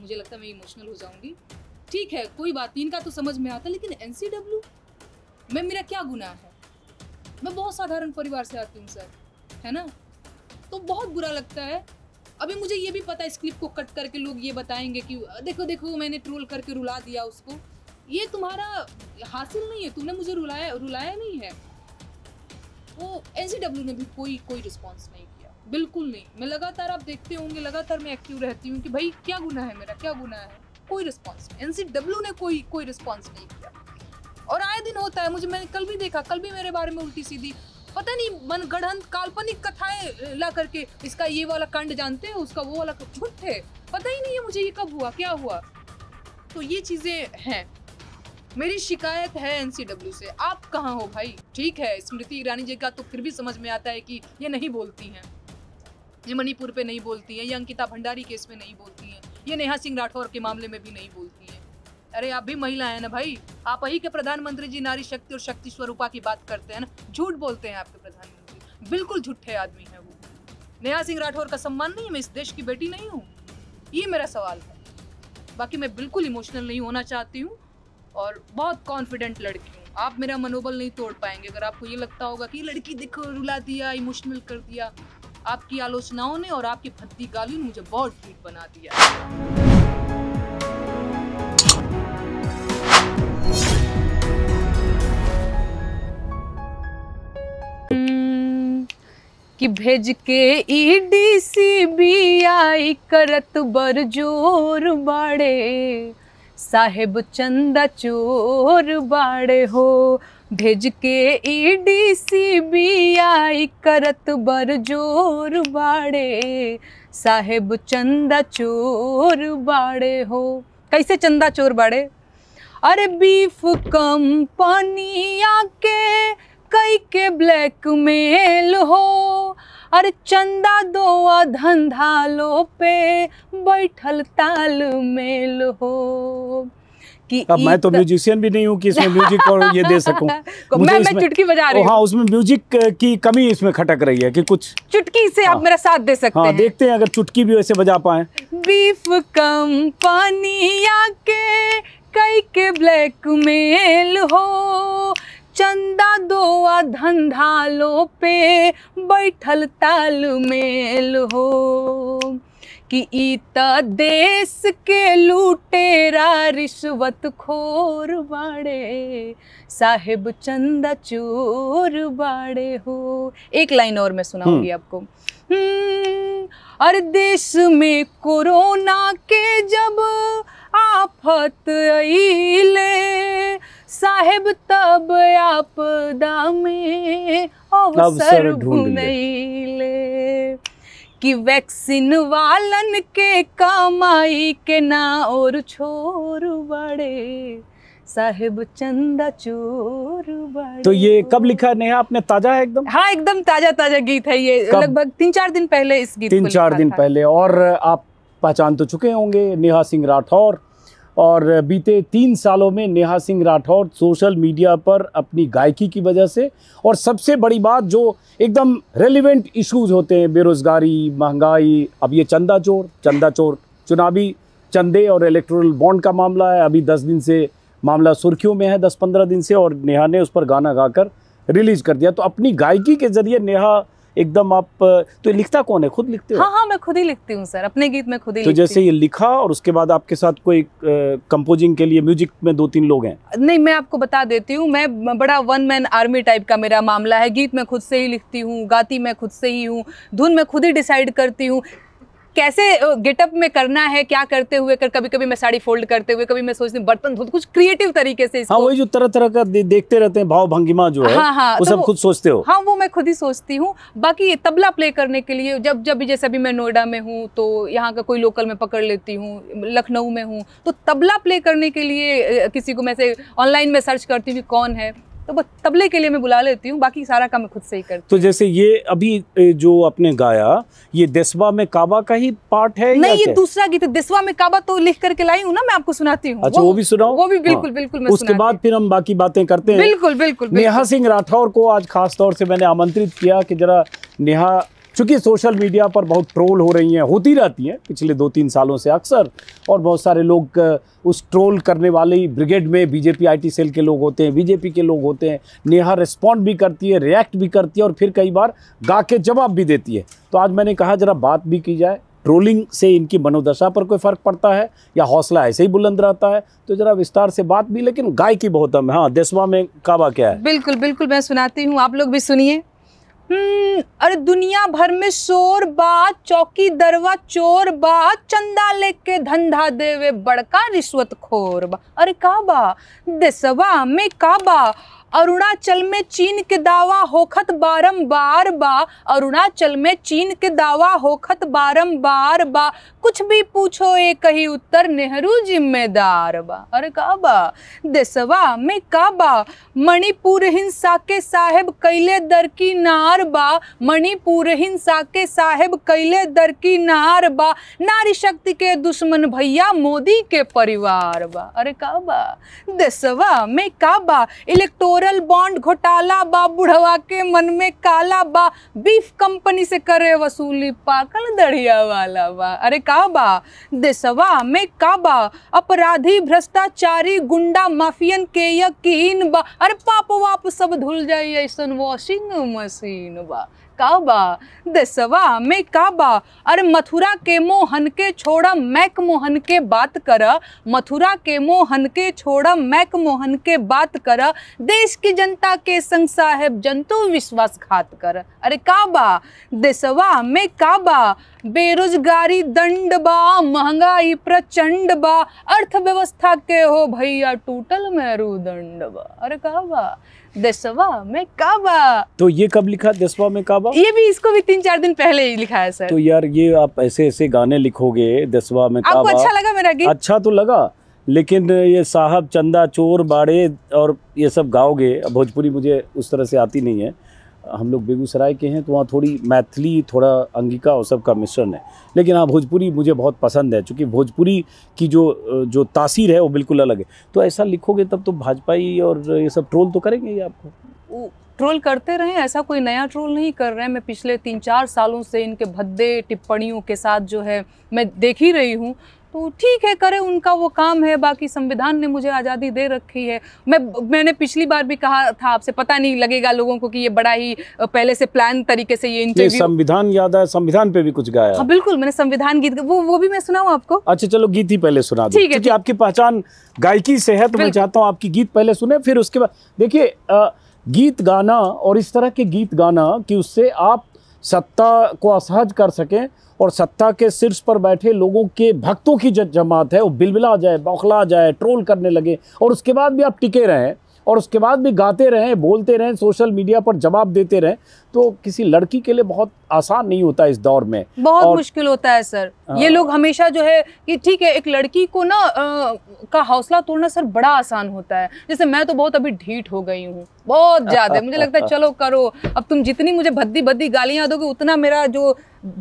मुझे लगता है मैं इमोशनल हो जाऊंगी ठीक है कोई बात नहीं इनका तो समझ में आता लेकिन एन में मेरा क्या गुनाह है मैं बहुत साधारण परिवार से आती हूँ सर है ना तो बहुत बुरा लगता है अभी मुझे ये भी पता है इस क्लिप को कट करके लोग ये बताएंगे कि देखो देखो मैंने ट्रोल करके रुला दिया उसको ये तुम्हारा हासिल नहीं है तुमने मुझे रुलाया रुलाया नहीं है वो एन ने भी कोई कोई रिस्पॉन्स नहीं बिल्कुल नहीं मैं लगातार आप देखते होंगे लगातार मैं एक्टिव रहती हूँ कि भाई क्या गुना है मेरा क्या गुना है कोई रिस्पॉन्स नहीं एन सी डब्ल्यू ने कोई कोई रिस्पॉन्स नहीं किया और आए दिन होता है मुझे मैंने कल भी देखा कल भी मेरे बारे में उल्टी सीधी पता नहीं मन गढ़ंत काल्पनिक कथाएं ला करके इसका ये वाला कांड जानते हैं उसका वो वाला झूठ है पता ही नहीं है मुझे ये कब हुआ क्या हुआ तो ये चीज़ें हैं मेरी शिकायत है एनसीडब्ल्यू से आप कहाँ हो भाई ठीक है स्मृति ईरानी जी का तो फिर भी समझ में आता है कि ये नहीं बोलती हैं मणिपुर पे नहीं बोलती हैं ये अंकिता भंडारी केस में नहीं बोलती हैं ये नेहा सिंह राठौर के मामले में भी नहीं बोलती हैं अरे आप भी महिला हैं ना भाई आप ही के प्रधानमंत्री जी नारी शक्ति और शक्ति स्वरूपा की बात करते हैं ना झूठ बोलते हैं आपके प्रधानमंत्री बिल्कुल झूठे आदमी है वो नेहा सिंह राठौर का सम्मान नहीं है मैं इस देश की बेटी नहीं हूँ ये मेरा सवाल है बाकी मैं बिल्कुल इमोशनल नहीं होना चाहती हूँ और बहुत कॉन्फिडेंट लड़की हूँ आप मेरा मनोबल नहीं तोड़ पाएंगे अगर आपको ये लगता होगा कि लड़की दिख रुला दिया इमोशनल कर दिया आपकी आलोचनाओं ने और आपकी भद्दी गालियों ने मुझे बहुत ढीठ बना दिया कि भेज के डी सी बी आई करत बर जोर बाड़े साहेब चंदा चोर बाड़े हो भेज के ई सी बी आई करत बर जोर बाड़े साहेब चंदा चोर बाड़े हो कैसे चंदा चोर बाड़े अरे बीफ कंपनी आके कई के ब्लैकमेल हो अरे चंदा दो धंधा लो पे बैठल ताल मेल हो कि अब मैं तो म्यूजिशियन भी नहीं हूँ कि इसमें म्यूजिक और ये दे सकूं मैं मैं चुटकी बजा रही हूँ हाँ, उसमें म्यूजिक की कमी इसमें खटक रही है कि कुछ चुटकी से आप हाँ। मेरा साथ दे सकते हाँ, हैं देखते हैं अगर चुटकी भी वैसे बजा पाए बीफ कम पानी के कई के ब्लैक मेल हो चंदा दो धंधालो पे बैठल ताल मेल हो कि ईता देश के लुटेरा रिश्वत खोर बाड़े साहेब चंदा चोर बाड़े हो एक लाइन और मैं सुनाऊंगी हम्म। आपको और हम्म, देश में कोरोना के जब आफत अईले साहेब तब आपदा में अवसर ढूंढ ले कि वैक्सीन वालन के कमाई के ना और छोर बड़े साहेब चंदा चोर तो ये कब लिखा है नेहा आपने ताजा है एकदम हाँ एकदम ताजा ताजा गीत है ये लगभग तीन चार दिन पहले इस गीत तीन चार दिन पहले और आप पहचान तो चुके होंगे नेहा सिंह राठौर और बीते तीन सालों में नेहा सिंह राठौर सोशल मीडिया पर अपनी गायकी की वजह से और सबसे बड़ी बात जो एकदम रेलिवेंट इश्यूज होते हैं बेरोज़गारी महंगाई अब ये चंदा चोर चंदा चोर चुनावी चंदे और इलेक्ट्रल बॉन्ड का मामला है अभी दस दिन से मामला सुर्खियों में है दस पंद्रह दिन से और नेहा ने उस पर गाना गाकर रिलीज़ कर दिया तो अपनी गायकी के ज़रिए नेहा एकदम आप तो लिखता कौन है खुद लिखते हो हाँ हाँ मैं खुद ही लिखती हूँ सर अपने गीत में खुद ही तो जैसे ये लिखा और उसके बाद आपके साथ कोई कंपोजिंग के लिए म्यूजिक में दो तीन लोग हैं नहीं मैं आपको बता देती हूँ मैं बड़ा वन मैन आर्मी टाइप का मेरा मामला है गीत मैं खुद से ही लिखती हूँ गाती मैं खुद से ही हूँ धुन मैं खुद ही डिसाइड करती हूँ कैसे गेटअप में करना है क्या करते हुए कर कभी कभी मैं साड़ी फोल्ड करते हुए कभी मैं सोचती हूँ बर्तन धो कुछ क्रिएटिव तरीके से हाँ वही जो तरह तरह का दे, देखते रहते हैं भाव भंगिमा जो है हाँ, हाँ, वो तो सब खुद सोचते हो हाँ वो मैं खुद ही सोचती हूँ बाकी तबला प्ले करने के लिए जब जब जैसे अभी मैं नोएडा में हूँ तो यहाँ का कोई लोकल में पकड़ लेती हूँ लखनऊ में हूँ तो तबला प्ले करने के लिए किसी को मैं ऑनलाइन में सर्च करती हूँ कौन है तो बस तबले के लिए मैं बुला लेती हूँ बाकी सारा काम मैं खुद से ही करती तो जैसे ये अभी जो आपने गाया ये दसवा में काबा का ही पार्ट है नहीं ये क्या? दूसरा गीत है दसवा में काबा तो लिख करके लाई हूँ ना मैं आपको सुनाती हूँ अच्छा वो, वो भी सुनाओ वो भी बिल्कुल हाँ। बिल्कुल उसके बाद फिर हम बाकी बातें करते हैं बिल्कुल बिल्कुल नेहा सिंह राठौर को आज खास तौर से मैंने आमंत्रित किया कि जरा नेहा चूँकि सोशल मीडिया पर बहुत ट्रोल हो रही हैं होती रहती हैं पिछले दो तीन सालों से अक्सर और बहुत सारे लोग उस ट्रोल करने वाले ब्रिगेड में बीजेपी आईटी सेल के लोग होते हैं बीजेपी के लोग होते हैं नेहा रिस्पॉन्ड भी करती है रिएक्ट भी करती है और फिर कई बार गा के जवाब भी देती है तो आज मैंने कहा ज़रा बात भी की जाए ट्रोलिंग से इनकी मनोदशा पर कोई फ़र्क पड़ता है या हौसला ऐसे ही बुलंद रहता है तो ज़रा विस्तार से बात भी लेकिन गाय की बहुत हम हाँ दसवा में काबा क्या है बिल्कुल बिल्कुल मैं सुनाती हूँ आप लोग भी सुनिए हम्म, अरे दुनिया भर में शोर बात चौकी दरवा चोर बात चंदा लेके धंधा देवे बड़का रिश्वत खोर बा अरे का बा देसवा में का बा अरुणाचल में चीन के दावा होखत बारम बार बा अरुणाचल में चीन के दावा होखत बारम बार बा कुछ भी पूछो ये कही उत्तर नेहरू जिम्मेदार बा अरे का बा देसवा में का बा मणिपुर हिंसा के साहेब कैले दर की नार बा मणिपुर हिंसा के साहेब कैले दर की नार बा नारी शक्ति के दुश्मन भैया मोदी के परिवार बा अरे का बा देसवा में का बा इलेक्टोरल बॉन्ड घोटाला बा बुढ़वा के मन में काला बा बीफ कंपनी से करे वसूली पाकल दढ़िया वाला बा अरे का काबा दिसवा में काबा अपराधी भ्रष्टाचारी गुंडा माफियन के यकीन बा अरे पाप वाप सब धुल जाइए ऐसा वॉशिंग मशीन बा काबा दसवा में काबा अरे मथुरा के मोहन के छोड़ा मैक मोहन के बात कर मथुरा के मोहन के छोड़ा मैक मोहन के बात कर देश की जनता के संग साहेब जंतु विश्वास विश्वासघात कर अरे काबा दसवा में काबा बेरोजगारी दंड बा महंगाई प्रचंड बा अर्थव्यवस्था के हो भैया टूटल मेरू दंड बा अरे काबा दसवा में काबा तो ये कब लिखा दसवा में काबा ये भी इसको भी तीन चार दिन पहले ही लिखा है सर तो यार ये आप ऐसे ऐसे गाने लिखोगे दसवा में काबा अच्छा लगा मेरा गीत अच्छा तो लगा लेकिन ये साहब चंदा चोर बाड़े और ये सब गाओगे भोजपुरी मुझे उस तरह से आती नहीं है हम लोग बेगूसराय के हैं तो वहाँ थोड़ी मैथिली थोड़ा अंगिका और सब का मिश्रण है लेकिन हाँ भोजपुरी मुझे बहुत पसंद है क्योंकि भोजपुरी की जो जो तासीर है वो बिल्कुल अलग है तो ऐसा लिखोगे तब तो भाजपाई और ये सब ट्रोल तो करेंगे ही आपको ट्रोल करते रहे ऐसा कोई नया ट्रोल नहीं कर रहे हैं मैं पिछले तीन चार सालों से इनके भद्दे टिप्पणियों के साथ जो है मैं देख ही रही हूँ तो ठीक है करे उनका वो काम है बाकी संविधान ने मुझे आज़ादी दे रखी है मैं मैंने पिछली बार भी कहा था आपसे पता नहीं लगेगा लोगों को कि ये बड़ा ही पहले से प्लान तरीके से ये इंटरव्यू संविधान याद है संविधान पे भी कुछ गाया हाँ बिल्कुल मैंने संविधान गीत वो वो भी मैं सुनाऊँ आपको अच्छा चलो गीत ही पहले सुना ठीक है आपकी पहचान गायकी से है तो मैं चाहता हूँ आपकी गीत पहले सुने फिर उसके बाद देखिए गीत गाना और इस तरह के गीत गाना कि उससे आप सत्ता को असहज कर सकें और सत्ता के शीर्ष पर बैठे लोगों के भक्तों की जमात है वो बिलबिला जाए बौखला जाए ट्रोल करने लगे और उसके बाद भी आप टिके रहें और उसके बाद भी गाते रहें बोलते रहें सोशल मीडिया पर जवाब देते रहें तो किसी लड़की के लिए बहुत आसान नहीं होता इस दौर में बहुत और... मुश्किल होता है सर ये हाँ। लोग हमेशा जो है कि ठीक है एक लड़की को ना आ, का हौसला तोड़ना सर बड़ा आसान होता है जैसे मैं तो बहुत अभी ढीठ हो गई हूँ बहुत ज़्यादा मुझे लगता है चलो करो अब तुम जितनी मुझे भद्दी भद्दी गालियाँ दोगे उतना मेरा जो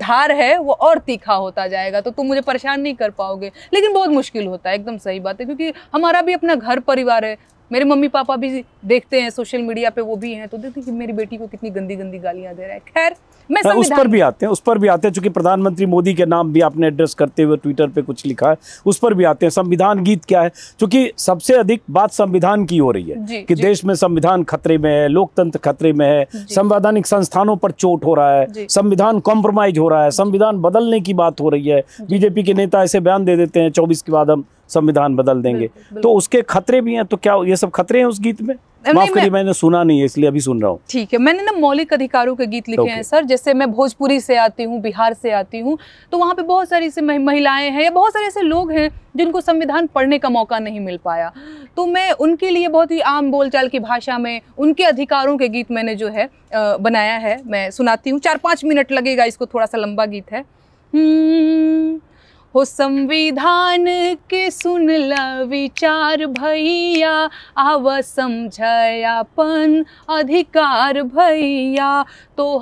धार है वो और तीखा होता जाएगा तो तुम मुझे परेशान नहीं कर पाओगे लेकिन बहुत मुश्किल होता है एकदम सही बात है क्योंकि हमारा भी अपना घर परिवार है मेरे मम्मी पापा भी देखते हैं सोशल मीडिया पे वो भी हैं तो देखते कि मेरी बेटी को कितनी गंदी गंदी गालियाँ दे रहा है खैर मैं उस पर भी आते हैं उस पर भी आते हैं चूंकि प्रधानमंत्री मोदी के नाम भी आपने एड्रेस करते हुए ट्विटर पे कुछ लिखा है उस पर भी आते हैं संविधान गीत क्या है चूंकि सबसे अधिक बात संविधान की हो रही है कि देश में संविधान खतरे में है लोकतंत्र खतरे में है संवैधानिक संस्थानों पर चोट हो रहा है संविधान कॉम्प्रोमाइज हो रहा है संविधान बदलने की बात हो रही है बीजेपी के नेता ऐसे बयान दे देते हैं चौबीस के बाद हम संविधान बदल देंगे तो उसके खतरे भी हैं तो क्या ये सब खतरे हैं उस गीत में माफ करिए मैंने सुना नहीं है इसलिए अभी सुन रहा हूँ ठीक है मैंने ना मौलिक अधिकारों के गीत लिखे हैं सर जैसे मैं भोजपुरी से आती हूँ बिहार से आती हूँ तो वहाँ पे बहुत सारी ऐसी महिलाएं हैं या बहुत सारे ऐसे लोग हैं जिनको संविधान पढ़ने का मौका नहीं मिल पाया तो मैं उनके लिए बहुत ही आम बोलचाल की भाषा में उनके अधिकारों के गीत मैंने जो है बनाया है मैं सुनाती हूँ चार पाँच मिनट लगेगा इसको थोड़ा सा लंबा गीत है हम्म, हो संविधान के सुन ल विचार भैया आव समझयापन अधिकार भैया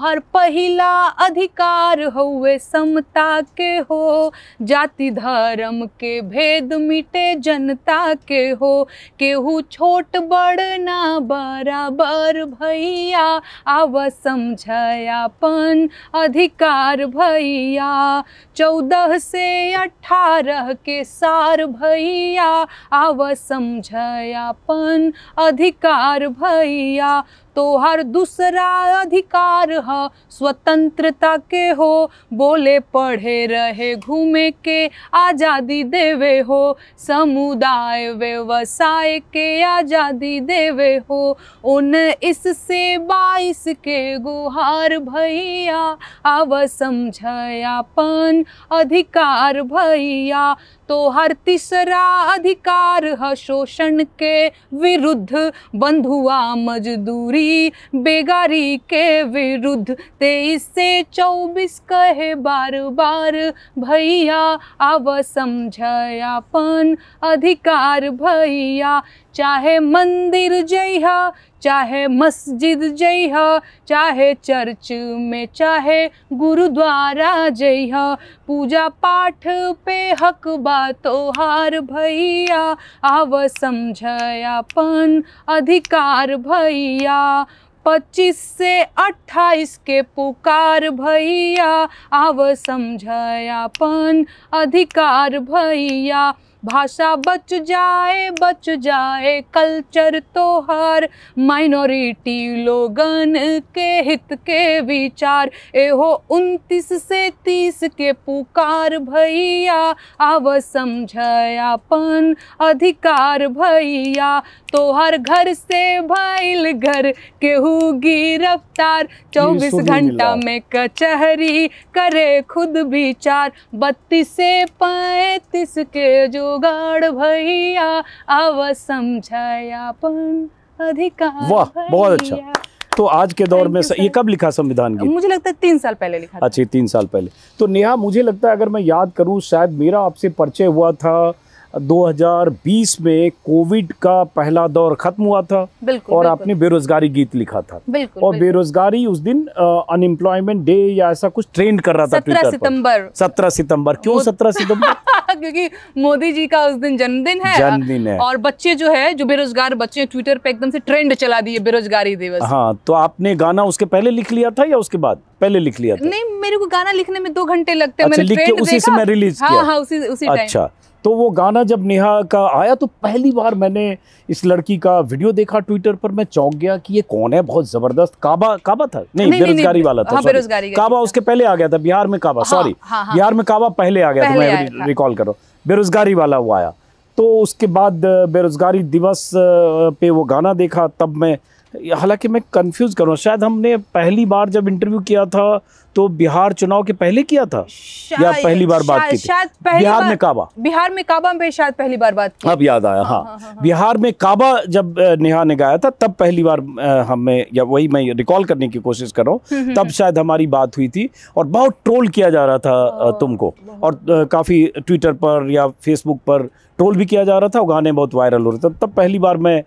हर पहला अधिकार हउए समता के हो जाति धर्म के भेद मिटे जनता के हो केहू छोट बड़ ना बराबर भैया आव समझयापन अधिकार भैया चौदह से अठारह के सार भैया आव समझयापन अधिकार भैया तो हर दूसरा अधिकार है स्वतंत्रता के हो बोले पढ़े रहे घूमे के आज़ादी देवे हो समुदाय व्यवसाय के आज़ादी देवे हो उन इससे बाईस के गुहार भैया आव समझयापन अधिकार भैया तो हर तीसरा अधिकार है शोषण के विरुद्ध बंधुआ मजदूरी बेगारी के विरुद्ध तेईस से चौबीस कहे बार बार भैया अब समझयापन अधिकार भैया चाहे मंदिर जैया चाहे मस्जिद जई चाहे चर्च में चाहे गुरुद्वारा जई पूजा पाठ पे हक बातोहार भैया आव समझयापन अधिकार भैया पच्चीस से अट्ठाईस के पुकार भैया आव समझयापन अधिकार भैया भाषा बच जाए बच जाए कल्चर तो हर माइनॉरिटी लोगन के हित के विचार एहो उनतीस से तीस के पुकार भैया आव समझ अपन अधिकार भैया तो हर घर से भाईल घर के होगी रफ्तार चौबीस घंटा में कचहरी करे खुद विचार बत्तीस से पैतीस के जुगाड़ भैया अव समझाया अपन अधिकार वाह बहुत अच्छा तो आज के दौर में ये कब लिखा संविधान की मुझे लगता है तीन साल पहले लिखा अच्छा तीन साल पहले तो नेहा मुझे लगता है अगर मैं याद करूँ शायद मेरा आपसे परिचय हुआ था 2020 में कोविड का पहला दौर खत्म हुआ था बिल्कुल, और बिल्कुल। आपने बेरोजगारी गीत लिखा था बिल्कुल, और बिल्कुल। बेरोजगारी उस दिन अनएम्प्लॉयमेंट डे या ऐसा कुछ ट्रेंड कर रहा था सत्रह सितंबर सत्रह सितंबर क्यों सत्रह सितंबर क्योंकि मोदी जी का उस दिन जन्मदिन है जन्मदिन है और बच्चे जो है जो बेरोजगार बच्चे हैं ट्विटर पे एकदम से ट्रेंड चला दिए बेरोजगारी दिवस हाँ तो आपने गाना उसके पहले लिख लिया था या उसके बाद पहले लिख लिया था नहीं मेरे को गाना लिखने में दो घंटे लगते हैं अच्छा, मैंने उसी से मैं रिलीज हाँ, हाँ, उसी, उसी अच्छा तो वो गाना जब नेहा का आया तो पहली बार मैंने इस लड़की का वीडियो देखा ट्विटर पर मैं चौंक गया कि ये कौन है बहुत जबरदस्त काबा काबा था नहीं, नहीं बेरोजगारी वाला था हाँ, बेरोजगारी काबा उसके पहले आ गया था बिहार में काबा सॉरी हाँ, हाँ, हाँ, बिहार में काबा पहले आ गया था मैं रिकॉल करो बेरोजगारी वाला वो आया तो उसके बाद बेरोजगारी दिवस पे वो गाना देखा तब मैं हालांकि मैं कंफ्यूज करूँ शायद हमने पहली बार जब इंटरव्यू किया था तो बिहार चुनाव के पहले किया था या पहली बार बात की शायद पहली बिहार में काबा बिहार में काबा में शायद पहली बार बात की अब याद आया हाँ, हाँ, हाँ, हाँ, हाँ। बिहार में काबा जब नेहा ने गाया था तब पहली बार हमें या वही मैं रिकॉल करने की कोशिश कर रहा हूँ हम्म, हम्म, तब हम्म। शायद हमारी बात हुई थी और बहुत ट्रोल किया जा रहा था तुमको और काफ़ी ट्विटर पर या फेसबुक पर ट्रोल भी किया जा रहा था और गाने बहुत वायरल हो रहे थे तब पहली बार मैं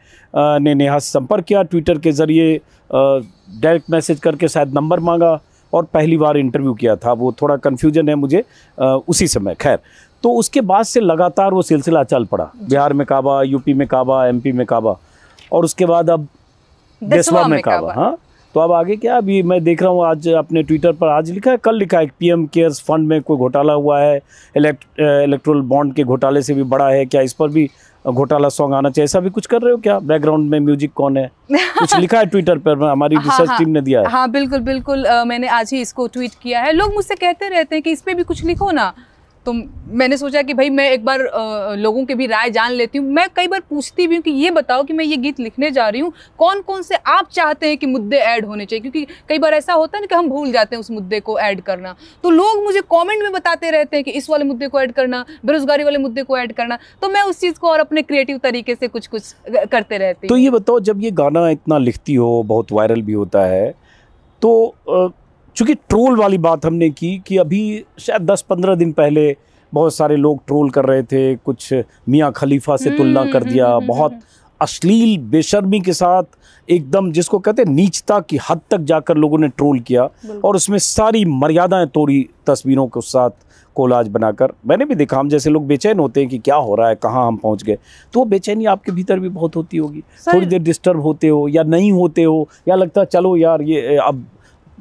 ने नेहा से संपर्क किया ट्विटर के ज़रिए डायरेक्ट मैसेज करके शायद नंबर मांगा और पहली बार इंटरव्यू किया था वो थोड़ा कन्फ्यूजन है मुझे उसी समय खैर तो उसके बाद से लगातार वो सिलसिला चल पड़ा बिहार में काबा यूपी में काबा एमपी में काबा और उसके बाद अब देसवा में काबा हाँ तो अब आगे क्या अभी मैं देख रहा हूँ आज अपने ट्विटर पर आज लिखा है कल लिखा है पीएम केयर्स फंड में कोई घोटाला हुआ है इलेक्ट्रोल बॉन्ड के घोटाले से भी बड़ा है क्या इस पर भी घोटाला सॉन्ग आना चाहिए ऐसा भी कुछ कर रहे हो क्या बैकग्राउंड में म्यूजिक कौन है कुछ लिखा है ट्विटर पर हमारी रिसर्च हाँ, टीम हाँ। ने दिया है हाँ बिल्कुल बिल्कुल आ, मैंने आज ही इसको ट्वीट किया है लोग मुझसे कहते रहते हैं कि इस पर भी कुछ लिखो ना तो मैंने सोचा कि भाई मैं एक बार लोगों की भी राय जान लेती हूँ मैं कई बार पूछती भी हूँ कि ये बताओ कि मैं ये गीत लिखने जा रही हूँ कौन कौन से आप चाहते हैं कि मुद्दे ऐड होने चाहिए क्योंकि कई बार ऐसा होता है ना कि हम भूल जाते हैं उस मुद्दे को ऐड करना तो लोग मुझे कॉमेंट में बताते रहते हैं कि इस वाले मुद्दे को ऐड करना बेरोजगारी वाले मुद्दे को ऐड करना तो मैं उस चीज़ को और अपने क्रिएटिव तरीके से कुछ कुछ करते रहती तो ये बताओ जब ये गाना इतना लिखती हो बहुत वायरल भी होता है तो चूँकि ट्रोल वाली बात हमने की कि अभी शायद दस पंद्रह दिन पहले बहुत सारे लोग ट्रोल कर रहे थे कुछ मियाँ खलीफा से हम्म, तुलना हम्म, कर दिया हम्म, बहुत अश्लील बेशर्मी के साथ एकदम जिसको कहते हैं नीचता की हद तक जाकर लोगों ने ट्रोल किया और उसमें सारी मर्यादाएं तोड़ी तस्वीरों के साथ कोलाज बनाकर मैंने भी देखा हम जैसे लोग बेचैन होते हैं कि क्या हो रहा है कहाँ हम पहुँच गए तो वो बेचैनी आपके भीतर भी बहुत होती होगी थोड़ी देर डिस्टर्ब होते हो या नहीं होते हो या लगता चलो यार ये अब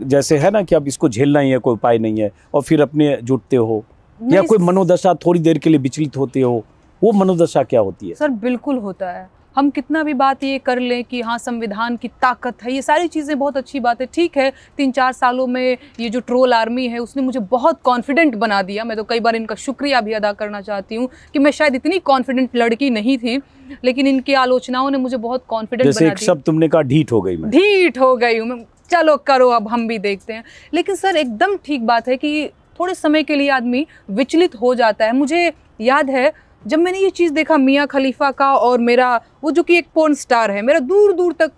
जैसे है ना कि अब इसको झेलना ही है कोई उपाय नहीं है और फिर अपने जुटते हो या कोई मनोदशा थोड़ी देर के लिए विचलित होते हो वो मनोदशा क्या होती है सर बिल्कुल होता है हम कितना भी बात ये कर लें कि हाँ संविधान की ताकत है ये सारी चीज़ें बहुत अच्छी बात है ठीक है तीन चार सालों में ये जो ट्रोल आर्मी है उसने मुझे बहुत कॉन्फिडेंट बना दिया मैं तो कई बार इनका शुक्रिया भी अदा करना चाहती हूँ कि मैं शायद इतनी कॉन्फिडेंट लड़की नहीं थी लेकिन इनकी आलोचनाओं ने मुझे बहुत कॉन्फिडेंट बना दिया तुमने कहा ढीठ हो गई ढीठ हो गई हूँ चलो करो अब हम भी देखते हैं लेकिन सर एकदम ठीक बात है कि थोड़े समय के लिए आदमी विचलित हो जाता है मुझे याद है जब मैंने ये चीज़ देखा मियाँ खलीफा का और मेरा वो जो कि एक पोर्न स्टार है मेरा दूर दूर तक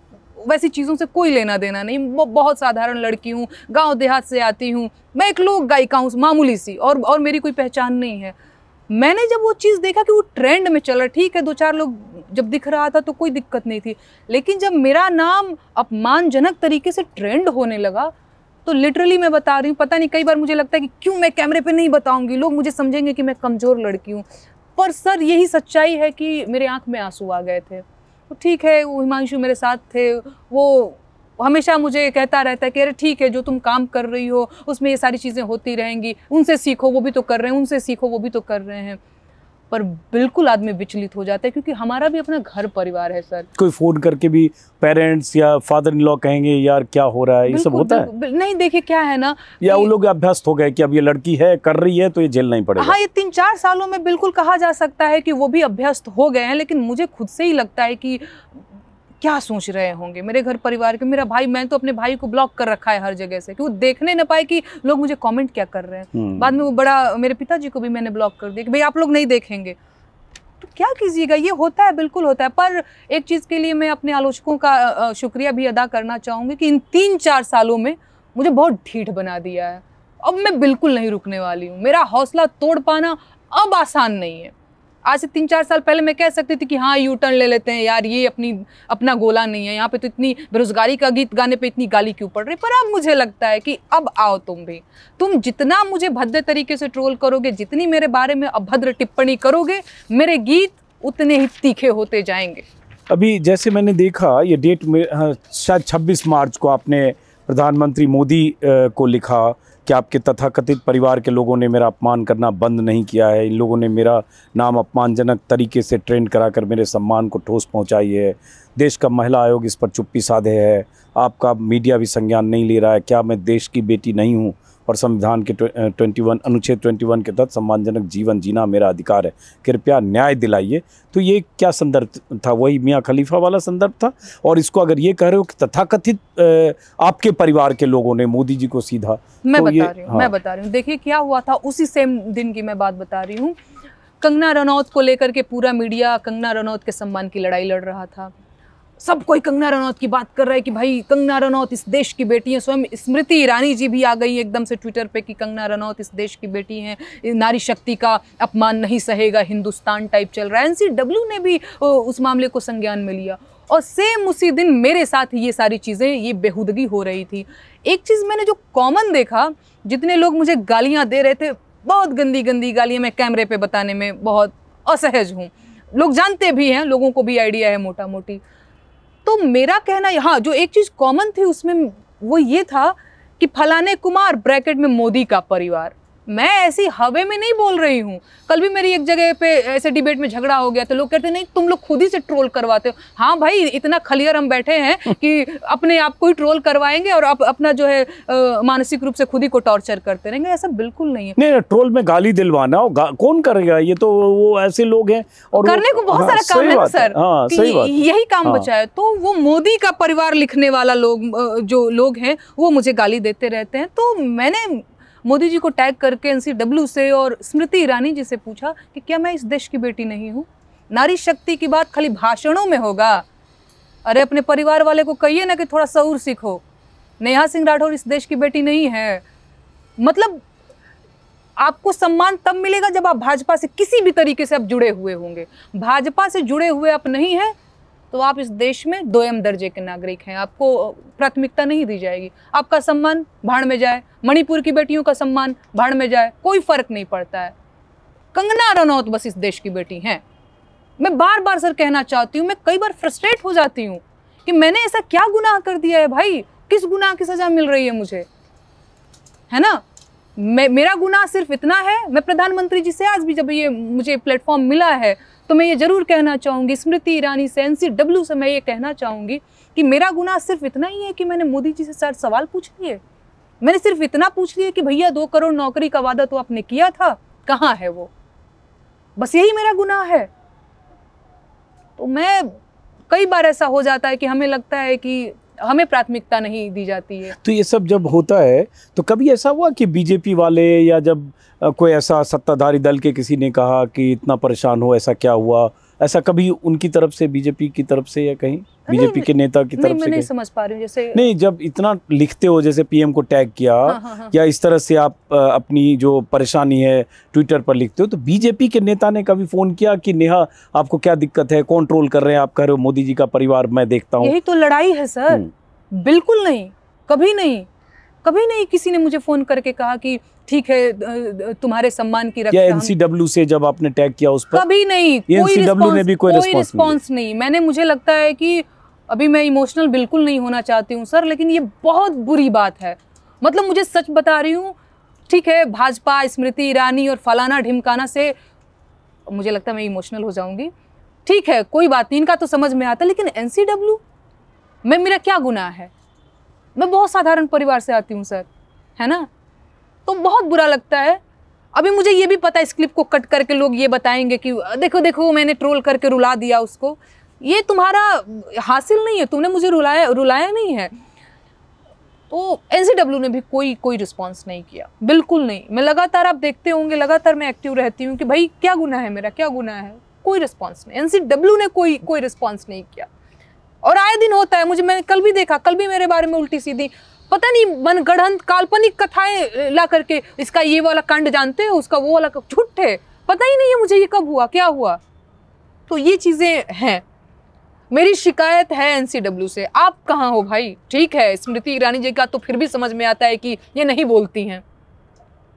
वैसी चीज़ों से कोई लेना देना नहीं वो बहुत साधारण लड़की हूँ गांव देहात से आती हूँ मैं एक लोक गायिका हूँ मामूली सी और और मेरी कोई पहचान नहीं है मैंने जब वो चीज़ देखा कि वो ट्रेंड में चल रहा ठीक है दो चार लोग जब दिख रहा था तो कोई दिक्कत नहीं थी लेकिन जब मेरा नाम अपमानजनक तरीके से ट्रेंड होने लगा तो लिटरली मैं बता रही हूँ पता नहीं कई बार मुझे लगता है कि क्यों मैं कैमरे पर नहीं बताऊँगी लोग मुझे समझेंगे कि मैं कमज़ोर लड़की हूँ पर सर यही सच्चाई है कि मेरे आँख में आंसू आ गए थे तो ठीक है वो हिमांशु मेरे साथ थे वो वो हमेशा मुझे कहता रहता है कि अरे ठीक है जो तुम काम कर रही हो उसमें ये सारी चीज़ें होती रहेंगी उनसे सीखो वो भी तो कर रहे हैं उनसे सीखो वो भी तो कर रहे हैं पर बिल्कुल आदमी विचलित हो जाता है क्योंकि हमारा भी अपना घर परिवार है सर कोई फोन करके भी पेरेंट्स या फादर इन लॉ कहेंगे यार क्या हो रहा है ये सब होता है नहीं देखिए क्या है ना या वो लोग अभ्यस्त हो गए कि अब ये लड़की है कर रही है तो ये जेल नहीं पड़ेगा हाँ ये तीन चार सालों में बिल्कुल कहा जा सकता है कि वो भी अभ्यस्त हो गए हैं लेकिन मुझे खुद से ही लगता है कि क्या सोच रहे होंगे मेरे घर परिवार के मेरा भाई मैं तो अपने भाई को ब्लॉक कर रखा है हर जगह से कि वो देखने ना पाए कि लोग मुझे कमेंट क्या कर रहे हैं हम्म। बाद में वो बड़ा मेरे पिताजी को भी मैंने ब्लॉक कर दिया कि भाई आप लोग नहीं देखेंगे तो क्या कीजिएगा ये होता है बिल्कुल होता है पर एक चीज़ के लिए मैं अपने आलोचकों का शुक्रिया भी अदा करना चाहूँगी कि इन तीन चार सालों में मुझे बहुत ढीठ बना दिया है अब मैं बिल्कुल नहीं रुकने वाली हूँ मेरा हौसला तोड़ पाना अब आसान नहीं है आज से तीन चार साल पहले मैं कह सकती थी कि हाँ यू टर्न ले लेते हैं यार ये अपनी अपना गोला नहीं है यहाँ पे तो इतनी बेरोजगारी का गीत गाने पे इतनी गाली क्यों पड़ रही पर अब मुझे लगता है कि अब आओ तुम भी तुम जितना मुझे भद्र तरीके से ट्रोल करोगे जितनी मेरे बारे में अभद्र टिप्पणी करोगे मेरे गीत उतने ही तीखे होते जाएंगे अभी जैसे मैंने देखा ये डेट में हाँ, शायद छब्बीस मार्च को आपने प्रधानमंत्री मोदी को लिखा कि आपके तथाकथित परिवार के लोगों ने मेरा अपमान करना बंद नहीं किया है इन लोगों ने मेरा नाम अपमानजनक तरीके से ट्रेंड कराकर मेरे सम्मान को ठोस पहुंचाई है देश का महिला आयोग इस पर चुप्पी साधे है आपका मीडिया भी संज्ञान नहीं ले रहा है क्या मैं देश की बेटी नहीं हूँ और संविधान के ट्वेंटी वन अनुच्छेद ट्वेंटी वन के तहत सम्मानजनक जीवन जीना मेरा अधिकार है कृपया न्याय दिलाइए तो ये क्या संदर्भ था वही मियाँ खलीफा वाला संदर्भ था और इसको अगर ये कह रहे हो कि तथाकथित आपके परिवार के लोगों ने मोदी जी को सीधा मैं तो बता रही हूँ हाँ। मैं बता रही हूँ देखिए क्या हुआ था उसी सेम दिन की मैं बात बता रही हूँ कंगना रनौत को लेकर के पूरा मीडिया कंगना रनौत के सम्मान की लड़ाई लड़ रहा था सब कोई कंगना रनौत की बात कर रहा है कि भाई कंगना रनौत इस देश की बेटी है स्वयं स्मृति ईरानी जी भी आ गई एकदम से ट्विटर पे कि कंगना रनौत इस देश की बेटी हैं नारी शक्ति का अपमान नहीं सहेगा हिंदुस्तान टाइप चल रहा है एन डब्ल्यू ने भी उस मामले को संज्ञान में लिया और सेम उसी दिन मेरे साथ ये सारी चीज़ें ये बेहूदगी हो रही थी एक चीज़ मैंने जो कॉमन देखा जितने लोग मुझे गालियाँ दे रहे थे बहुत गंदी गंदी गालियाँ मैं कैमरे पर बताने में बहुत असहज हूँ लोग जानते भी हैं लोगों को भी आइडिया है मोटा मोटी तो मेरा कहना यहाँ जो एक चीज़ कॉमन थी उसमें वो ये था कि फलाने कुमार ब्रैकेट में मोदी का परिवार मैं ऐसी हवे में नहीं बोल रही हूँ कल भी मेरी एक जगह पे ऐसे डिबेट में झगड़ा हो गया तो लोग कहते हैं नहीं तुम लोग खुद ही से ट्रोल करवाते हो हाँ भाई इतना खलियर हम बैठे हैं कि अपने आप को ही ट्रोल करवाएंगे और आप अपना जो है मानसिक रूप से खुद ही को टॉर्चर करते रहेंगे ऐसा बिल्कुल नहीं है नहीं ट्रोल में गाली दिलवाना कौन करेगा ये तो वो ऐसे लोग हैं और करने को बहुत हाँ, सारा काम है सर हाँ, यही काम हाँ। बचा है तो वो मोदी का परिवार लिखने वाला लोग जो लोग हैं वो मुझे गाली देते रहते हैं तो मैंने मोदी जी को टैग करके एनसीडब्ल्यू से और स्मृति ईरानी जी से पूछा कि क्या मैं इस देश की बेटी नहीं हूँ नारी शक्ति की बात खाली भाषणों में होगा अरे अपने परिवार वाले को कहिए ना कि थोड़ा सऊर सीखो नेहा सिंह राठौर इस देश की बेटी नहीं है मतलब आपको सम्मान तब मिलेगा जब आप भाजपा से किसी भी तरीके से आप जुड़े हुए होंगे भाजपा से जुड़े हुए आप नहीं हैं तो आप इस देश में दोयम दर्जे के नागरिक हैं आपको प्राथमिकता नहीं दी जाएगी आपका सम्मान भाड़ में जाए मणिपुर की बेटियों का सम्मान भाड़ में जाए कोई फर्क नहीं पड़ता है कंगना रनौत बस इस देश की बेटी हैं मैं बार बार सर कहना चाहती हूँ मैं कई बार फ्रस्ट्रेट हो जाती हूँ कि मैंने ऐसा क्या गुनाह कर दिया है भाई किस गुनाह की सज़ा मिल रही है मुझे है ना मैं मेरा गुना सिर्फ इतना है मैं प्रधानमंत्री जी से आज भी जब ये मुझे प्लेटफॉर्म मिला है तो मैं ये ज़रूर कहना चाहूँगी स्मृति ईरानी से एन से मैं ये कहना चाहूँगी कि मेरा गुना सिर्फ इतना ही है कि मैंने मोदी जी से सर सवाल पूछ लिए मैंने सिर्फ इतना पूछ लिया कि भैया दो करोड़ नौकरी का वादा तो आपने किया था कहाँ है वो बस यही मेरा गुनाह है तो मैं कई बार ऐसा हो जाता है कि हमें लगता है कि हमें प्राथमिकता नहीं दी जाती है तो ये सब जब होता है तो कभी ऐसा हुआ कि बीजेपी वाले या जब कोई ऐसा सत्ताधारी दल के किसी ने कहा कि इतना परेशान हो ऐसा क्या हुआ ऐसा कभी उनकी तरफ से बीजेपी की तरफ से या कहीं बीजेपी के नेता की तरफ नहीं, से नहीं समझ पा रही जैसे नहीं जब इतना लिखते हो जैसे पीएम को टैग किया हाँ, हाँ, हाँ. या इस तरह से आप अपनी जो परेशानी है ट्विटर पर लिखते हो तो बीजेपी के नेता ने कभी फोन किया कि नेहा आपको क्या दिक्कत है कौन ट्रोल कर रहे हैं आप कह रहे हो मोदी जी का परिवार मैं देखता हूँ यही तो लड़ाई है सर हम्म। बिल्कुल नहीं कभी नहीं कभी नहीं किसी ने मुझे फोन करके कहा कि ठीक है तुम्हारे सम्मान की रक्षा एनसीडब्ल्यू से जब आपने टैग किया उस पर कभी नहीं कोई रिस्पॉन्स नहीं मैंने मुझे लगता है कि अभी मैं इमोशनल बिल्कुल नहीं होना चाहती हूँ सर लेकिन ये बहुत बुरी बात है मतलब मुझे सच बता रही हूँ ठीक है भाजपा स्मृति ईरानी और फलाना ढिमकाना से मुझे लगता है मैं इमोशनल हो जाऊँगी ठीक है कोई बात नहीं इनका तो समझ में आता लेकिन एन मैं मेरा क्या गुनाह है मैं बहुत साधारण परिवार से आती हूँ सर है ना तो बहुत बुरा लगता है अभी मुझे ये भी पता है इस क्लिप को कट करके लोग ये बताएंगे कि देखो देखो मैंने ट्रोल करके रुला दिया उसको ये तुम्हारा हासिल नहीं है तुमने मुझे रुलाया रुलाया नहीं है तो एन ने भी कोई कोई रिस्पॉन्स नहीं किया बिल्कुल नहीं मैं लगातार आप देखते होंगे लगातार मैं एक्टिव रहती हूँ कि भाई क्या गुना है मेरा क्या गुना है कोई रिस्पॉन्स नहीं एन ने कोई कोई रिस्पॉन्स नहीं किया और आए दिन होता है मुझे मैंने कल भी देखा कल भी मेरे बारे में उल्टी सीधी पता नहीं मन काल्पनिक कथाएं ला करके इसका ये वाला कांड जानते हो उसका वो वाला झूठ है पता ही नहीं है मुझे ये कब हुआ क्या हुआ तो ये चीज़ें हैं मेरी शिकायत है एनसीडब्ल्यू से आप कहाँ हो भाई ठीक है स्मृति ईरानी जी का तो फिर भी समझ में आता है कि ये नहीं बोलती हैं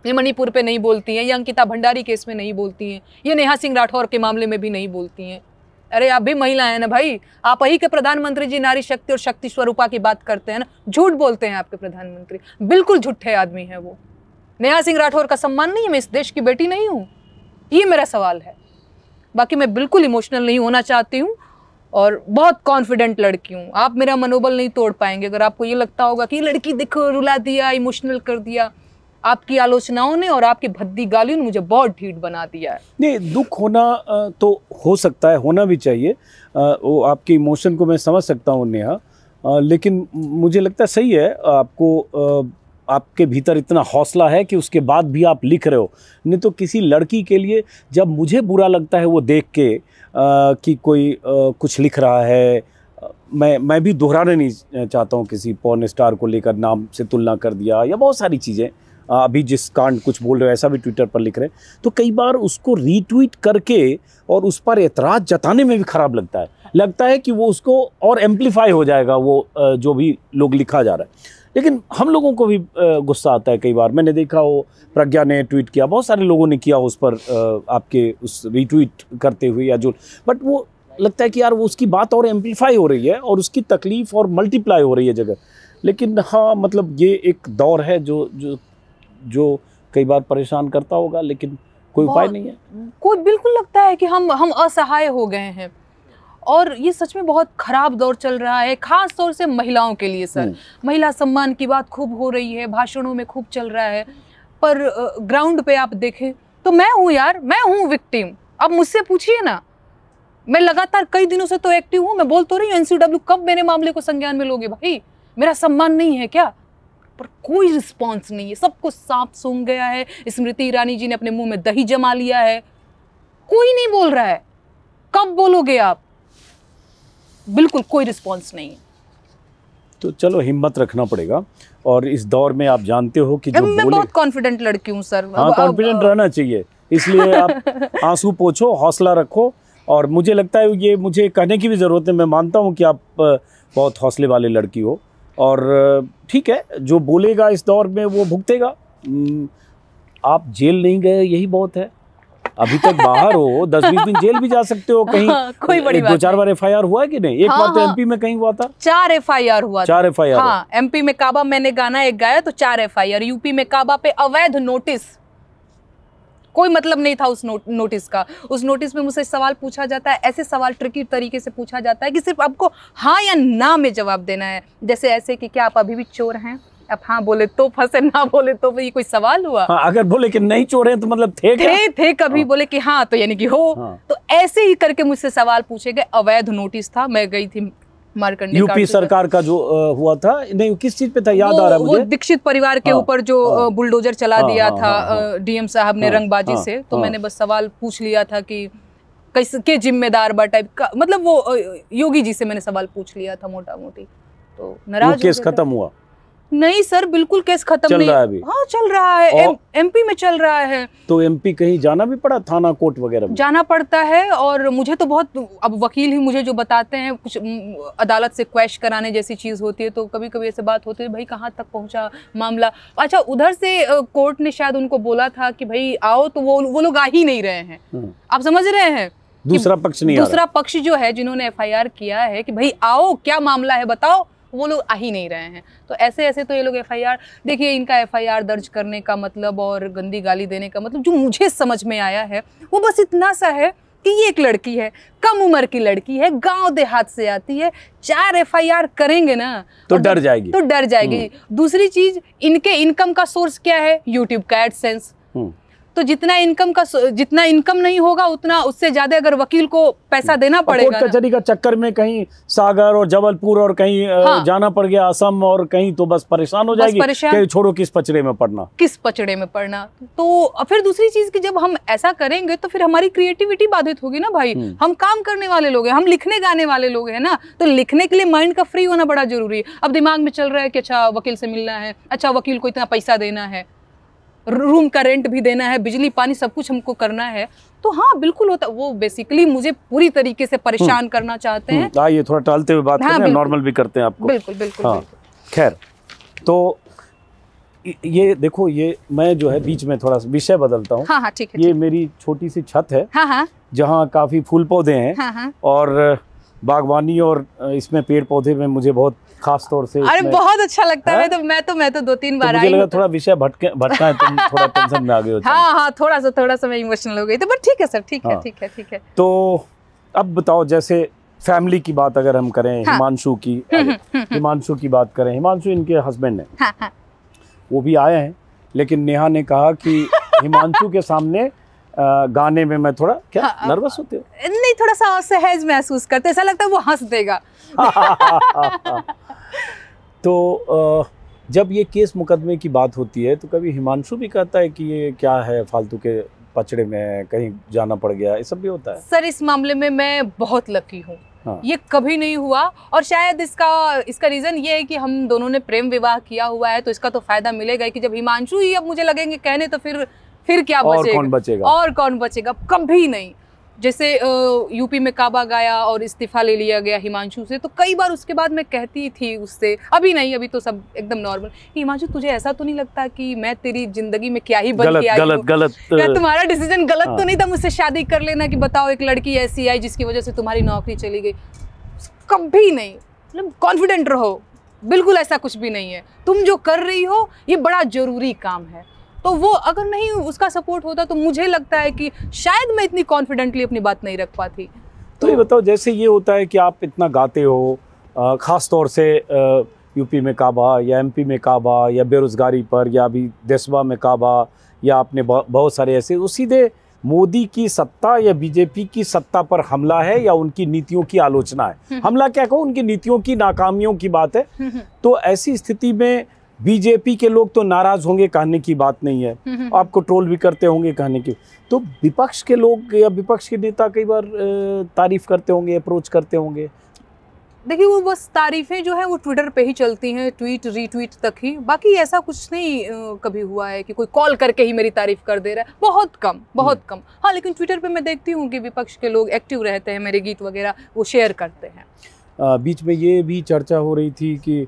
ये मणिपुर पे नहीं बोलती हैं ये अंकिता भंडारी केस में नहीं बोलती हैं ये नेहा सिंह राठौर के मामले में भी नहीं बोलती हैं अरे आप भी महिला हैं ना भाई आप ही के प्रधानमंत्री जी नारी शक्ति और शक्ति स्वरूपा की बात करते हैं ना झूठ बोलते हैं आपके प्रधानमंत्री बिल्कुल झूठे आदमी हैं वो नेहा सिंह राठौर का सम्मान नहीं है मैं इस देश की बेटी नहीं हूँ ये मेरा सवाल है बाकी मैं बिल्कुल इमोशनल नहीं होना चाहती हूँ और बहुत कॉन्फिडेंट लड़की हूँ आप मेरा मनोबल नहीं तोड़ पाएंगे अगर आपको ये लगता होगा कि लड़की देखो रुला दिया इमोशनल कर दिया आपकी आलोचनाओं ने और आपकी भद्दी गालियों ने मुझे बहुत ढीठ बना दिया है नहीं दुख होना तो हो सकता है होना भी चाहिए वो आपके इमोशन को मैं समझ सकता हूँ नेहा लेकिन मुझे लगता है सही है आपको आपके भीतर इतना हौसला है कि उसके बाद भी आप लिख रहे हो नहीं तो किसी लड़की के लिए जब मुझे बुरा लगता है वो देख के कि कोई कुछ लिख रहा है मैं मैं भी दोहराना नहीं चाहता हूँ किसी पोर्न स्टार को लेकर नाम से तुलना कर दिया या बहुत सारी चीज़ें अभी जिस कांड कुछ बोल रहे हो ऐसा भी ट्विटर पर लिख रहे हैं तो कई बार उसको रीट्वीट करके और उस पर एतराज़ जताने में भी ख़राब लगता है लगता है कि वो उसको और एम्पलीफाई हो जाएगा वो जो भी लोग लिखा जा रहा है लेकिन हम लोगों को भी गुस्सा आता है कई बार मैंने देखा हो प्रज्ञा ने ट्वीट किया बहुत सारे लोगों ने किया उस पर आपके उस रीट्वीट करते हुए या जो बट वो लगता है कि यार वो उसकी बात और एम्पलीफाई हो रही है और उसकी तकलीफ़ और मल्टीप्लाई हो रही है जगह लेकिन हाँ मतलब ये एक दौर है जो जो जो कई बार परेशान करता होगा लेकिन कोई उपाय नहीं है कोई बिल्कुल लगता है कि हम हम असहाय हो गए हैं और ये सच में बहुत ख़राब दौर चल रहा है ख़ास तौर से महिलाओं के लिए सर हम्म। महिला सम्मान की बात खूब हो रही है भाषणों में खूब चल रहा है पर ग्राउंड पे आप देखें तो मैं हूँ यार मैं हूँ विक्टिम अब मुझसे पूछिए ना मैं लगातार कई दिनों से तो एक्टिव हूँ मैं बोल तो रही हूँ एनसीडब्ल्यू कब मेरे मामले को संज्ञान में लोगे भाई मेरा सम्मान नहीं है क्या पर कोई रिस्पॉन्स नहीं है सब कुछ सांप सूंघ गया है स्मृति ईरानी जी ने अपने मुंह में दही जमा लिया है कोई नहीं बोल रहा है कब बोलोगे आप बिल्कुल कोई रिस्पॉन्स नहीं तो चलो हिम्मत रखना पड़ेगा और इस दौर में आप जानते हो कि जो मैं बहुत कॉन्फिडेंट लड़की हूँ सर हाँ कॉन्फिडेंट रहना चाहिए इसलिए आप आंसू पोछो हौसला रखो और मुझे लगता है ये मुझे कहने की भी ज़रूरत है मैं मानता हूँ कि आप बहुत हौसले वाले लड़की हो और ठीक है जो बोलेगा इस दौर में वो भुगतेगा आप जेल नहीं गए यही बहुत है अभी तक बाहर हो दस बीस दिन जेल भी जा सकते हो कहीं हाँ, कोई बड़ी दो चार बार एफ आई आर हुआ कि नहीं एक हाँ, बार तो एमपी हाँ। में कहीं हुआ था चार एफ आई आर हुआ चार एफ आई आर हाँ एमपी में काबा मैंने गाना एक गाया तो चार एफ आई आर यूपी में काबा पे अवैध नोटिस कोई मतलब नहीं था उस नो, नोटिस का उस नोटिस में मुझसे सवाल पूछा जाता है ऐसे सवाल ट्रिकी तरीके से पूछा जाता है कि सिर्फ आपको हाँ या ना में जवाब देना है जैसे ऐसे कि क्या आप अभी भी चोर हैं अब हाँ बोले तो फंसे ना बोले तो ये कोई सवाल हुआ हाँ, अगर बोले कि नहीं चोर है तो मतलब थे क्या? थे थे कभी हाँ। बोले कि हाँ तो यानी कि हो हाँ। तो ऐसे ही करके मुझसे सवाल पूछे गए अवैध नोटिस था मैं गई थी मारकंडे यूपी सरकार का जो हुआ था नहीं किस चीज पे था याद आ रहा है मुझे दीक्षित परिवार के हाँ, ऊपर जो हाँ। बुलडोजर चला हाँ, दिया था डीएम साहब ने रंगबाजी से तो मैंने बस सवाल पूछ लिया था कि किसके जिम्मेदार बा टाइप का मतलब वो योगी जी से मैंने सवाल पूछ लिया था मोटा मोटी तो नाराज केस खत्म हुआ नहीं सर बिल्कुल केस खत्म नहीं रहा है अभी हाँ चल रहा है एमपी में चल रहा है तो एमपी कहीं जाना भी पड़ा थाना कोर्ट वगैरह जाना पड़ता है और मुझे तो बहुत अब वकील ही मुझे जो बताते हैं कुछ अदालत से क्वेश कराने जैसी चीज होती है तो कभी कभी ऐसे बात होती है भाई कहाँ तक पहुँचा मामला अच्छा उधर से कोर्ट ने शायद उनको बोला था कि भाई आओ तो वो वो लोग आ ही नहीं रहे हैं हम्म। आप समझ रहे हैं दूसरा पक्ष नहीं दूसरा पक्ष जो है जिन्होंने एफ किया है कि भाई आओ क्या मामला है बताओ वो लोग आ ही नहीं रहे हैं तो ऐसे ऐसे तो ये लोग एफआईआर देखिए इनका एफआईआर दर्ज करने का मतलब और गंदी गाली देने का मतलब जो मुझे समझ में आया है वो बस इतना सा है कि ये एक लड़की है कम उम्र की लड़की है गांव देहात से आती है चार एफआईआर करेंगे ना तो डर जाएगी तो डर जाएगी हम्म। दूसरी चीज इनके इनकम का सोर्स क्या है यूट्यूब का एडसेंस तो जितना इनकम का जितना इनकम नहीं होगा उतना उससे ज्यादा अगर वकील को पैसा देना पड़ेगा कचहरी का चक्कर में कहीं सागर और जबलपुर और कहीं हाँ। जाना पड़ गया असम और कहीं तो बस परेशान हो जाएगी परेशान छोड़ो किस पचड़े में पड़ना किस पचड़े में पड़ना तो फिर दूसरी चीज की जब हम ऐसा करेंगे तो फिर हमारी क्रिएटिविटी बाधित होगी ना भाई हम्म। हम काम करने वाले लोग हैं हम लिखने गाने वाले लोग हैं ना तो लिखने के लिए माइंड का फ्री होना बड़ा जरूरी है अब दिमाग में चल रहा है कि अच्छा वकील से मिलना है अच्छा वकील को इतना पैसा देना है रूम का रेंट भी देना है बिजली पानी सब कुछ हमको करना है तो हाँ बिल्कुल होता वो बेसिकली मुझे पूरी तरीके से परेशान हम्म। करना चाहते हम्म। हैं हाँ ये थोड़ा टालते हुए बात हाँ, नॉर्मल भी करते हैं आपको बिल्कुल बिल्कुल, हाँ, खैर तो ये देखो ये मैं जो है बीच में थोड़ा विषय बदलता हूँ हाँ, हाँ, ठीक है ये ठीक। मेरी छोटी सी छत है हाँ, हाँ। जहाँ काफी फूल पौधे हैं हाँ, और बागवानी और इसमें पेड़ पौधे में मुझे बहुत खास तौर से अरे बहुत अच्छा लगता है तो मैं तो मैं तो दो तीन तो बार तो आई थोड़ा विषय भटके भटका है तुम थोड़ा टेंशन में आ गए हो हाँ हाँ थोड़ा सा थोड़ा सा मैं इमोशनल हो गई तो बट ठीक है सर ठीक है हाँ। ठीक है ठीक है तो अब बताओ जैसे फैमिली की बात अगर हम करें हाँ। हिमांशु की हम्म, हम्म, हम्म, हिमांशु की बात करें हिमांशु इनके हस्बैंड हैं हाँ, हाँ। वो भी आए हैं लेकिन नेहा ने कहा कि हिमांशु के सामने गाने में मैं थोड़ा क्या हाँ, नर्वस होते हो नहीं थोड़ा सा सहज महसूस करते ऐसा लगता है वो हंस देगा हाँ, हाँ, हाँ, हाँ, हाँ, हाँ, तो जब ये केस मुकदमे की बात होती है तो कभी हिमांशु भी कहता है कि ये क्या है फालतू के पचड़े में कहीं जाना पड़ गया ये सब भी होता है सर इस मामले में मैं बहुत लकी हूँ हाँ। ये कभी नहीं हुआ और शायद इसका इसका रीज़न ये है कि हम दोनों ने प्रेम विवाह किया हुआ है तो इसका तो फायदा मिलेगा कि जब हिमांशु ही अब मुझे लगेंगे कहने तो फिर फिर क्या और बचेगा? कौन बचेगा और कौन बचेगा कभी नहीं जैसे यूपी में काबा गाया और इस्तीफा ले लिया गया हिमांशु से तो कई बार उसके बाद मैं कहती थी उससे अभी नहीं अभी तो सब एकदम नॉर्मल हिमांशु तुझे ऐसा तो नहीं लगता कि मैं तेरी जिंदगी में क्या ही बन के आई गलत गलत तुम्हारा डिसीजन गलत तो हाँ। नहीं था मुझसे शादी कर लेना कि बताओ एक लड़की ऐसी आई जिसकी वजह से तुम्हारी नौकरी चली गई कभी नहीं मतलब कॉन्फिडेंट रहो बिल्कुल ऐसा कुछ भी नहीं है तुम जो कर रही हो ये बड़ा जरूरी काम है तो वो अगर नहीं उसका सपोर्ट होता तो मुझे लगता है कि शायद मैं इतनी कॉन्फिडेंटली अपनी बात नहीं रख पाती तो ये बताओ जैसे ये होता है कि आप इतना गाते हो ख़ास तौर से यूपी में काबा या एमपी में काबा या बेरोज़गारी पर या अभी देसबा में काबा या आपने बहुत सारे ऐसे उसी दे मोदी की सत्ता या बीजेपी की सत्ता पर हमला है या उनकी नीतियों की आलोचना है हम्म। हमला क्या कहो उनकी नीतियों की नाकामियों की बात है हम्म, हम्म। तो ऐसी स्थिति में बीजेपी के लोग तो नाराज होंगे कहने की बात नहीं है हम्म, हम्म। आपको ट्रोल भी करते होंगे कहने की तो विपक्ष के लोग या विपक्ष के नेता कई बार तारीफ करते होंगे अप्रोच करते होंगे देखिए वो बस तारीफें जो है वो ट्विटर पे ही चलती हैं ट्वीट रीट्वीट तक ही बाकी ऐसा कुछ नहीं कभी हुआ है कि कोई कॉल करके ही मेरी तारीफ कर दे रहा है बहुत कम बहुत हम्म। कम हाँ लेकिन ट्विटर पे मैं देखती हूँ कि विपक्ष के लोग एक्टिव रहते हैं मेरे गीत वगैरह वो शेयर करते हैं आ, बीच में ये भी चर्चा हो रही थी कि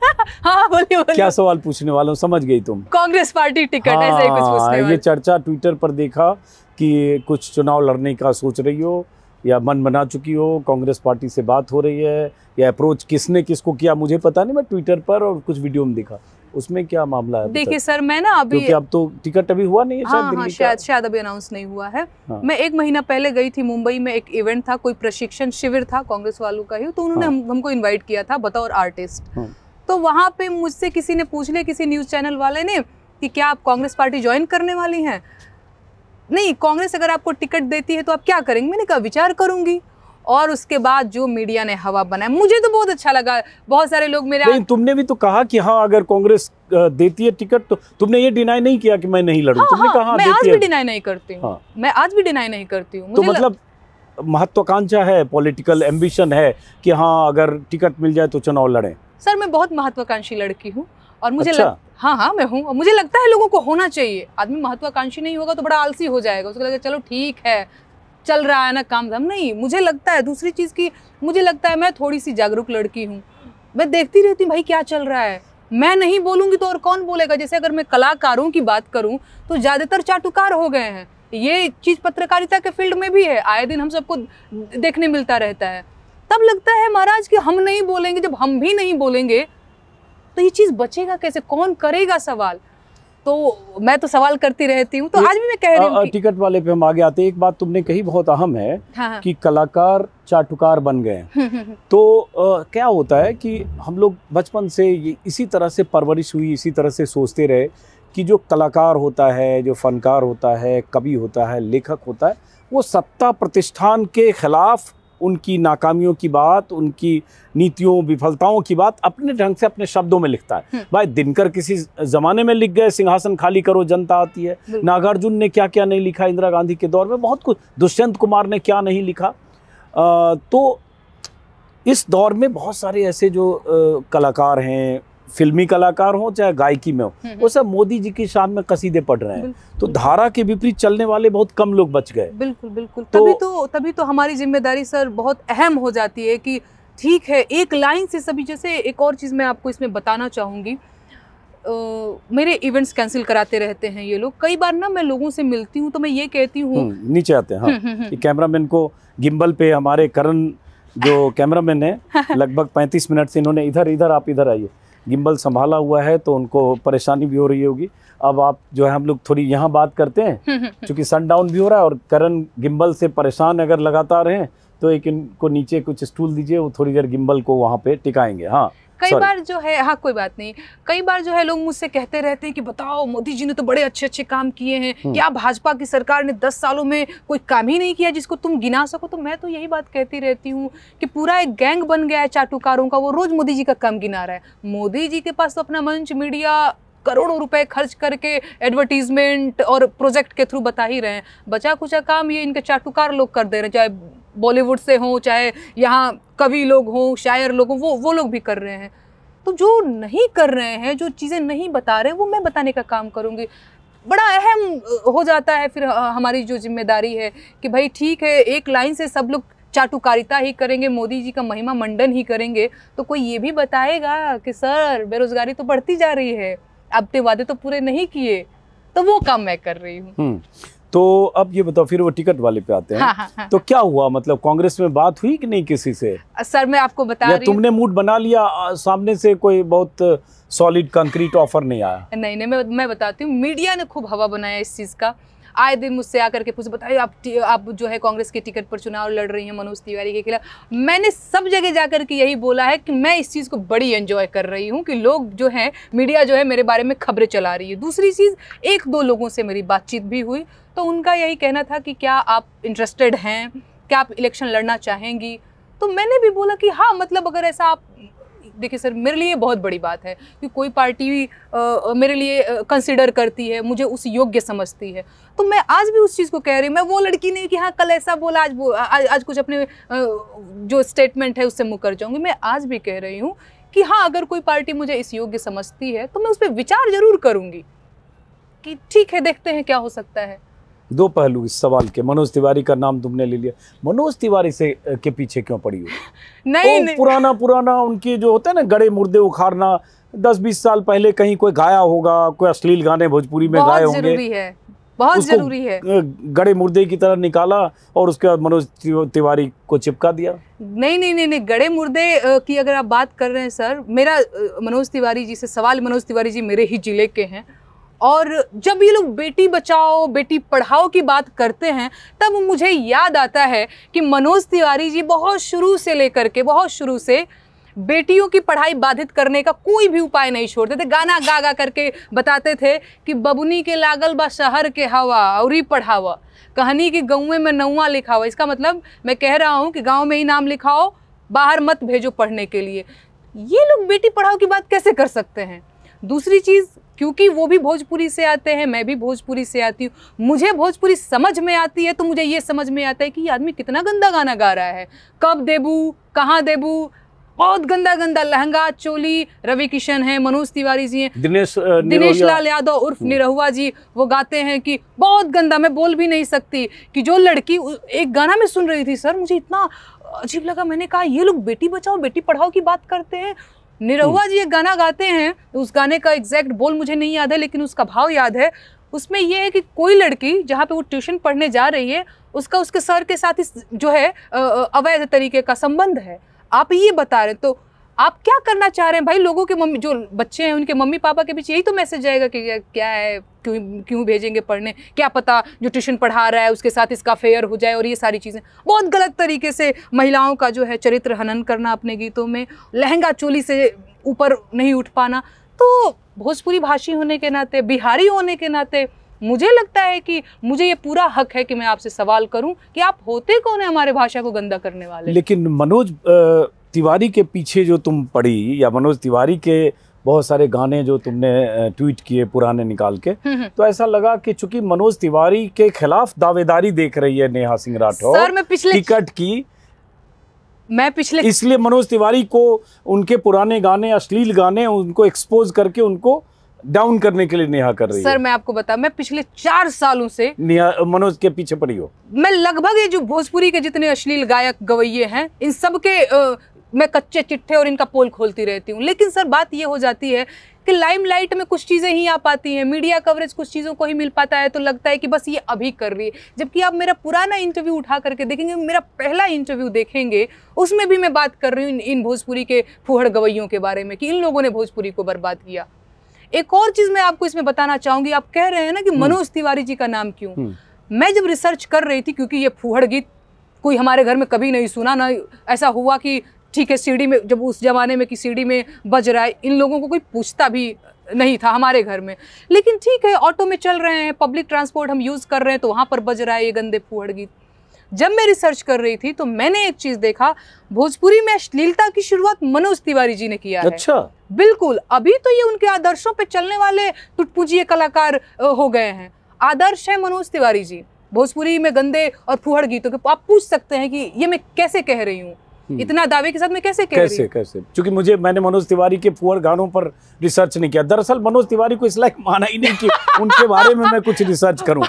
हाँ बोली, बोली। क्या सवाल पूछने वाला हूँ समझ गई तुम कांग्रेस पार्टी टिकट हाँ, ऐसे कुछ पूछने हाँ, ये चर्चा ट्विटर पर देखा कि कुछ चुनाव लड़ने का सोच रही हो या मन बना चुकी हो कांग्रेस पार्टी से बात हो रही है या अप्रोच किसने किसको किया मुझे पता नहीं मैं ट्विटर पर और कुछ वीडियो में देखा उसमें क्या मामला है देखिए सर मैं ना अभी क्योंकि अब तो टिकट अभी हुआ नहीं है हाँ, शायद हाँ, हाँ शायद शायद अभी अनाउंस नहीं हुआ है हाँ. मैं एक महीना पहले गई थी मुंबई में एक इवेंट था कोई प्रशिक्षण शिविर था कांग्रेस वालों का ही तो उन्होंने हाँ. हम, हमको इनवाइट किया था बतौर आर्टिस्ट हाँ. तो वहाँ पे मुझसे किसी ने पूछ लिया किसी न्यूज़ चैनल वाले ने कि क्या आप कांग्रेस पार्टी ज्वाइन करने वाली हैं नहीं कांग्रेस अगर आपको टिकट देती है तो आप क्या करेंगे मैंने कहा विचार करूँगी और उसके बाद जो मीडिया ने हवा बनाया मुझे तो बहुत अच्छा लगा बहुत सारे लोग मेरे नहीं, तुमने भी तो कहा कि हाँ अगर कांग्रेस देती है टिकट तो तुमने ये डिनाई नहीं किया कि मैं नहीं लड़ू हाँ, तुमने हाँ, कहा मैं आज भी डिनाई नहीं करती हूँ हाँ। मैं आज भी डिनाई नहीं करती हूँ तो मतलब महत्वाकांक्षा है पॉलिटिकल एम्बिशन है कि हाँ अगर टिकट मिल जाए तो चुनाव लड़ें सर मैं बहुत महत्वाकांक्षी लड़की हूँ और मुझे अच्छा? लग... हाँ हाँ मैं हूँ और मुझे लगता है लोगों को होना चाहिए आदमी महत्वाकांक्षी नहीं होगा तो बड़ा आलसी हो जाएगा उसको लगेगा चलो ठीक है चल रहा है ना काम धाम नहीं मुझे लगता है दूसरी चीज़ की मुझे लगता है मैं थोड़ी सी जागरूक लड़की हूँ मैं देखती रहती भाई क्या चल रहा है मैं नहीं बोलूंगी तो और कौन बोलेगा जैसे अगर मैं कलाकारों की बात करूँ तो ज़्यादातर चाटुकार हो गए हैं ये चीज़ पत्रकारिता के फील्ड में भी है आए दिन हम सबको देखने मिलता रहता है तब लगता है महाराज कि हम नहीं बोलेंगे जब हम भी नहीं बोलेंगे तो ये चीज़ बचेगा कैसे कौन करेगा सवाल तो मैं तो सवाल करती रहती हूँ तो आज भी मैं कह रही हूँ टिकट वाले पे हम आगे आते एक बात तुमने कही बहुत अहम है हाँ।, हाँ। कि कलाकार चाटुकार बन गए हम्म, हम्म, हम्म। तो आ, क्या होता है कि हम लोग बचपन से ये इसी तरह से परवरिश हुई इसी तरह से सोचते रहे कि जो कलाकार होता है जो फनकार होता है कवि होता है लेखक होता है वो सत्ता प्रतिष्ठान के खिलाफ उनकी नाकामियों की बात उनकी नीतियों विफलताओं की बात अपने ढंग से अपने शब्दों में लिखता है हम्म। भाई दिनकर किसी ज़माने में लिख गए सिंहासन खाली करो जनता आती है नागार्जुन ने क्या क्या नहीं लिखा इंदिरा गांधी के दौर में बहुत कुछ दुष्यंत कुमार ने क्या नहीं लिखा आ, तो इस दौर में बहुत सारे ऐसे जो आ, कलाकार हैं फिल्मी कलाकार हो चाहे गायकी में हो वो सब मोदी जी की शान में कसीदे पढ़ रहे हैं तो धारा के विपरीत चलने वाले बहुत कम लोग बच गए बिल्कुल बिल्कुल तो, तभी तो तभी तो हमारी जिम्मेदारी सर बहुत अहम हो जाती है कि ठीक है एक लाइन से सभी जैसे एक और चीज़ मैं आपको इसमें बताना चाहूंगी Uh, मेरे इवेंट्स कैंसिल कराते रहते हैं ये लोग कई बार ना मैं लोगों से मिलती हूँ तो मैं ये कहती हूँ हम्म, नीचे आते हैं हाँ हम्म, हम्म, कि कैमरामैन को गिम्बल पे हमारे करण जो कैमरामैन है लगभग 35 मिनट से इन्होंने इधर इधर आप इधर आइए गिम्बल संभाला हुआ है तो उनको परेशानी भी हो रही होगी अब आप जो है हम लोग थोड़ी यहाँ बात करते हैं क्योंकि हम्म, हम्म, हम्म। सनडाउन भी हो रहा है और करण गिम्बल से परेशान अगर लगातार हैं तो एक इनको नीचे कुछ स्टूल दीजिए वो थोड़ी देर गिम्बल को वहाँ पे टिकाएंगे हाँ कई बार जो है हाँ कोई बात नहीं कई बार जो है लोग मुझसे कहते रहते हैं कि बताओ मोदी जी ने तो बड़े अच्छे अच्छे काम किए हैं हम्म। क्या भाजपा की सरकार ने दस सालों में कोई काम ही नहीं किया जिसको तुम गिना सको तो मैं तो यही बात कहती रहती हूँ कि पूरा एक गैंग बन गया है चाटुकारों का वो रोज मोदी जी का काम गिना रहा है मोदी जी के पास तो अपना मंच मीडिया करोड़ों रुपए खर्च करके एडवर्टीजमेंट और प्रोजेक्ट के थ्रू बता ही रहे हैं बचा कुचा काम ये इनके चाटुकार लोग कर दे रहे हैं चाहे बॉलीवुड से हों चाहे यहाँ कवि लोग हों शायर लोग हों वो वो लोग भी कर रहे हैं तो जो नहीं कर रहे हैं जो चीज़ें नहीं बता रहे वो मैं बताने का काम करूँगी बड़ा अहम हो जाता है फिर हमारी जो जिम्मेदारी है कि भाई ठीक है एक लाइन से सब लोग चाटुकारिता ही करेंगे मोदी जी का महिमा मंडन ही करेंगे तो कोई ये भी बताएगा कि सर बेरोजगारी तो बढ़ती जा रही है आपने तो वादे तो पूरे नहीं किए तो वो काम मैं कर रही हूँ हम्म। तो अब ये बताओ फिर वो टिकट वाले पे आते हैं हाँ, हाँ, हाँ, तो हाँ। क्या हुआ मतलब कांग्रेस में बात हुई कि नहीं किसी से सर मैं आपको बता रही तुमने मूड बना लिया सामने से कोई बहुत सॉलिड कंक्रीट ऑफर नहीं आया नहीं नहीं मैं मैं बताती हूँ मीडिया ने खूब हवा बनाया इस चीज़ का आए दिन मुझसे आकर के पूछे बताइए आप आप जो है कांग्रेस के टिकट पर चुनाव लड़ रही हैं मनोज तिवारी के खिलाफ मैंने सब जगह जाकर के यही बोला है कि मैं इस चीज़ को बड़ी एंजॉय कर रही हूँ कि लोग जो हैं मीडिया जो है मेरे बारे में खबरें चला रही है दूसरी चीज़ एक दो लोगों से मेरी बातचीत भी हुई तो उनका यही कहना था कि क्या आप इंटरेस्टेड हैं क्या आप इलेक्शन लड़ना चाहेंगी तो मैंने भी बोला कि हाँ मतलब अगर ऐसा आप देखिए सर मेरे लिए बहुत बड़ी बात है कि कोई पार्टी आ, मेरे लिए कंसिडर करती है मुझे उस योग्य समझती है तो मैं आज भी उस चीज़ को कह रही हूँ मैं वो लड़की नहीं कि हाँ कल ऐसा बोला आज बो, आज, आज कुछ अपने जो स्टेटमेंट है उससे मुकर जाऊँगी मैं आज भी कह रही हूँ कि हाँ अगर कोई पार्टी मुझे इस योग्य समझती है तो मैं उस पर विचार जरूर करूँगी कि ठीक है देखते हैं क्या हो सकता है दो पहलू इस सवाल के मनोज तिवारी का नाम तुमने ले लिया मनोज तिवारी से के पीछे क्यों पड़ी हो नहीं, तो नहीं पुराना पुराना उनकी जो होता है ना गड़े मुर्दे उखाड़ना दस बीस साल पहले कहीं कोई गाया होगा कोई अश्लील गाने भोजपुरी में गाए होंगे बहुत जरूरी है गड़े मुर्दे की तरह निकाला और उसके बाद मनोज तिवारी को चिपका दिया नहीं नहीं नहीं नहीं गड़े मुर्दे की अगर आप बात कर रहे हैं सर मेरा मनोज तिवारी जी से सवाल मनोज तिवारी जी मेरे ही जिले के हैं और जब ये लोग बेटी बचाओ बेटी पढ़ाओ की बात करते हैं तब मुझे याद आता है कि मनोज तिवारी जी बहुत शुरू से लेकर के बहुत शुरू से बेटियों की पढ़ाई बाधित करने का कोई भी उपाय नहीं छोड़ते थे गाना गा गा करके बताते थे कि बबुनी के लागल बा शहर के हवा और ही पढ़ावा कहानी कि गौवे में नौवा लिखा हुआ इसका मतलब मैं कह रहा हूँ कि गाँव में ही नाम लिखाओ बाहर मत भेजो पढ़ने के लिए ये लोग बेटी पढ़ाओ की बात कैसे कर सकते हैं दूसरी चीज़ क्योंकि वो भी भोजपुरी से आते हैं मैं भी भोजपुरी से आती हूँ मुझे भोजपुरी समझ में आती है तो मुझे ये समझ में आता है कि ये आदमी कितना गंदा गाना गा रहा है कब देबू कहाँ देबू बहुत गंदा गंदा लहंगा चोली रवि किशन है मनोज तिवारी जी हैं दिनेश दिनेश लाल यादव उर्फ हम्म। निरहुआ जी वो गाते हैं कि बहुत गंदा मैं बोल भी नहीं सकती कि जो लड़की एक गाना में सुन रही थी सर मुझे इतना अजीब लगा मैंने कहा ये लोग बेटी बचाओ बेटी पढ़ाओ की बात करते हैं निरहुआ हम्म। जी एक गाना गाते हैं तो उस गाने का एग्जैक्ट बोल मुझे नहीं याद है लेकिन उसका भाव याद है उसमें यह है कि कोई लड़की जहाँ पे वो ट्यूशन पढ़ने जा रही है उसका उसके सर के साथ इस जो है अवैध तरीके का संबंध है आप ये बता रहे तो आप क्या करना चाह रहे हैं भाई लोगों के मम्मी जो बच्चे हैं उनके मम्मी पापा के बीच यही तो मैसेज जाएगा कि क्या है क्यों क्यों भेजेंगे पढ़ने क्या पता जो ट्यूशन पढ़ा रहा है उसके साथ इसका फेयर हो जाए और ये सारी चीज़ें बहुत गलत तरीके से महिलाओं का जो है चरित्र हनन करना अपने गीतों में लहंगा चोली से ऊपर नहीं उठ पाना तो भोजपुरी भाषी होने के नाते बिहारी होने के नाते मुझे लगता है कि मुझे ये पूरा हक है कि मैं आपसे सवाल करूं कि आप होते कौन है हमारे भाषा को गंदा करने वाले लेकिन मनोज आ... तिवारी के पीछे जो तुम पड़ी या मनोज तिवारी के बहुत सारे गाने जो तुमने ट्वीट किए पुराने निकाल के हम्म, हम्म। तो ऐसा लगा कि चूंकि मनोज तिवारी के खिलाफ दावेदारी देख रही है नेहा सिंह राठौर टिकट की मैं पिछले इसलिए मनोज तिवारी को उनके पुराने गाने अश्लील गाने उनको एक्सपोज करके उनको डाउन करने के लिए नेहा कर रही सर है। मैं आपको बता मैं पिछले चार सालों से नेहा मनोज के पीछे पड़ी हो मैं लगभग ये जो भोजपुरी के जितने अश्लील गायक गवैये हैं इन सब के मैं कच्चे चिट्ठे और इनका पोल खोलती रहती हूँ लेकिन सर बात ये हो जाती है कि लाइमलाइट में कुछ चीज़ें ही आ पाती हैं मीडिया कवरेज कुछ चीज़ों को ही मिल पाता है तो लगता है कि बस ये अभी कर रही है जबकि आप मेरा पुराना इंटरव्यू उठा करके देखेंगे मेरा पहला इंटरव्यू देखेंगे उसमें भी मैं बात कर रही हूँ इन भोजपुरी के फूहड़ गवैयों के बारे में कि इन लोगों ने भोजपुरी को बर्बाद किया एक और चीज़ मैं आपको इसमें बताना चाहूँगी आप कह रहे हैं ना कि हम्म। मनोज तिवारी जी का नाम क्यों हम्म। मैं जब रिसर्च कर रही थी क्योंकि ये फूहड़ गीत कोई हमारे घर में कभी नहीं सुना ना ऐसा हुआ कि ठीक है सीढ़ी में जब उस ज़माने में कि सीढ़ी में बज रहा है इन लोगों को कोई पूछता भी नहीं था हमारे घर में लेकिन ठीक है ऑटो में चल रहे हैं पब्लिक ट्रांसपोर्ट हम यूज़ कर रहे हैं तो वहाँ पर बज रहा है ये गंदे फूहड़ गीत जब मैं रिसर्च कर रही थी तो मैंने एक चीज़ देखा भोजपुरी में अश्लीलता की शुरुआत मनोज तिवारी जी ने किया अच्छा है। बिल्कुल अभी तो ये उनके आदर्शों पे चलने वाले टुटपुजिए कलाकार हो गए हैं आदर्श है मनोज तिवारी जी भोजपुरी में गंदे और फूहड़ गीतों के आप पूछ सकते हैं कि ये मैं कैसे कह रही हूँ हम्म। इतना दावे के साथ मैं कैसे कह कैसे कैसे क्योंकि मुझे मैंने मनोज तिवारी के पुअर गानों पर रिसर्च नहीं किया दरअसल मनोज तिवारी को इस लाइक माना ही नहीं कि उनके बारे में मैं कुछ रिसर्च करूं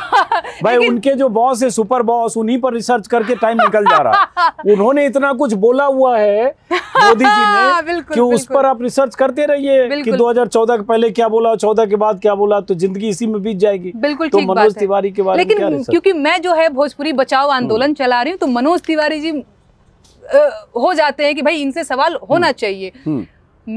भाई उनके जो बॉस है सुपर बॉस उन्हीं पर रिसर्च करके टाइम निकल जा रहा उन्होंने इतना कुछ बोला हुआ है मोदी जी ने हाँ, कि उस पर आप रिसर्च करते रहिए कि 2014 के पहले क्या बोला 14 के बाद क्या बोला तो जिंदगी इसी में बीत जाएगी बिल्कुल तो मनोज तिवारी के बारे में क्योंकि मैं जो है भोजपुरी बचाओ आंदोलन हम्म। चला रही हूँ तो मनोज तिवारी जी हो जाते हैं कि भाई इनसे सवाल होना हम्म। चाहिए हम्म।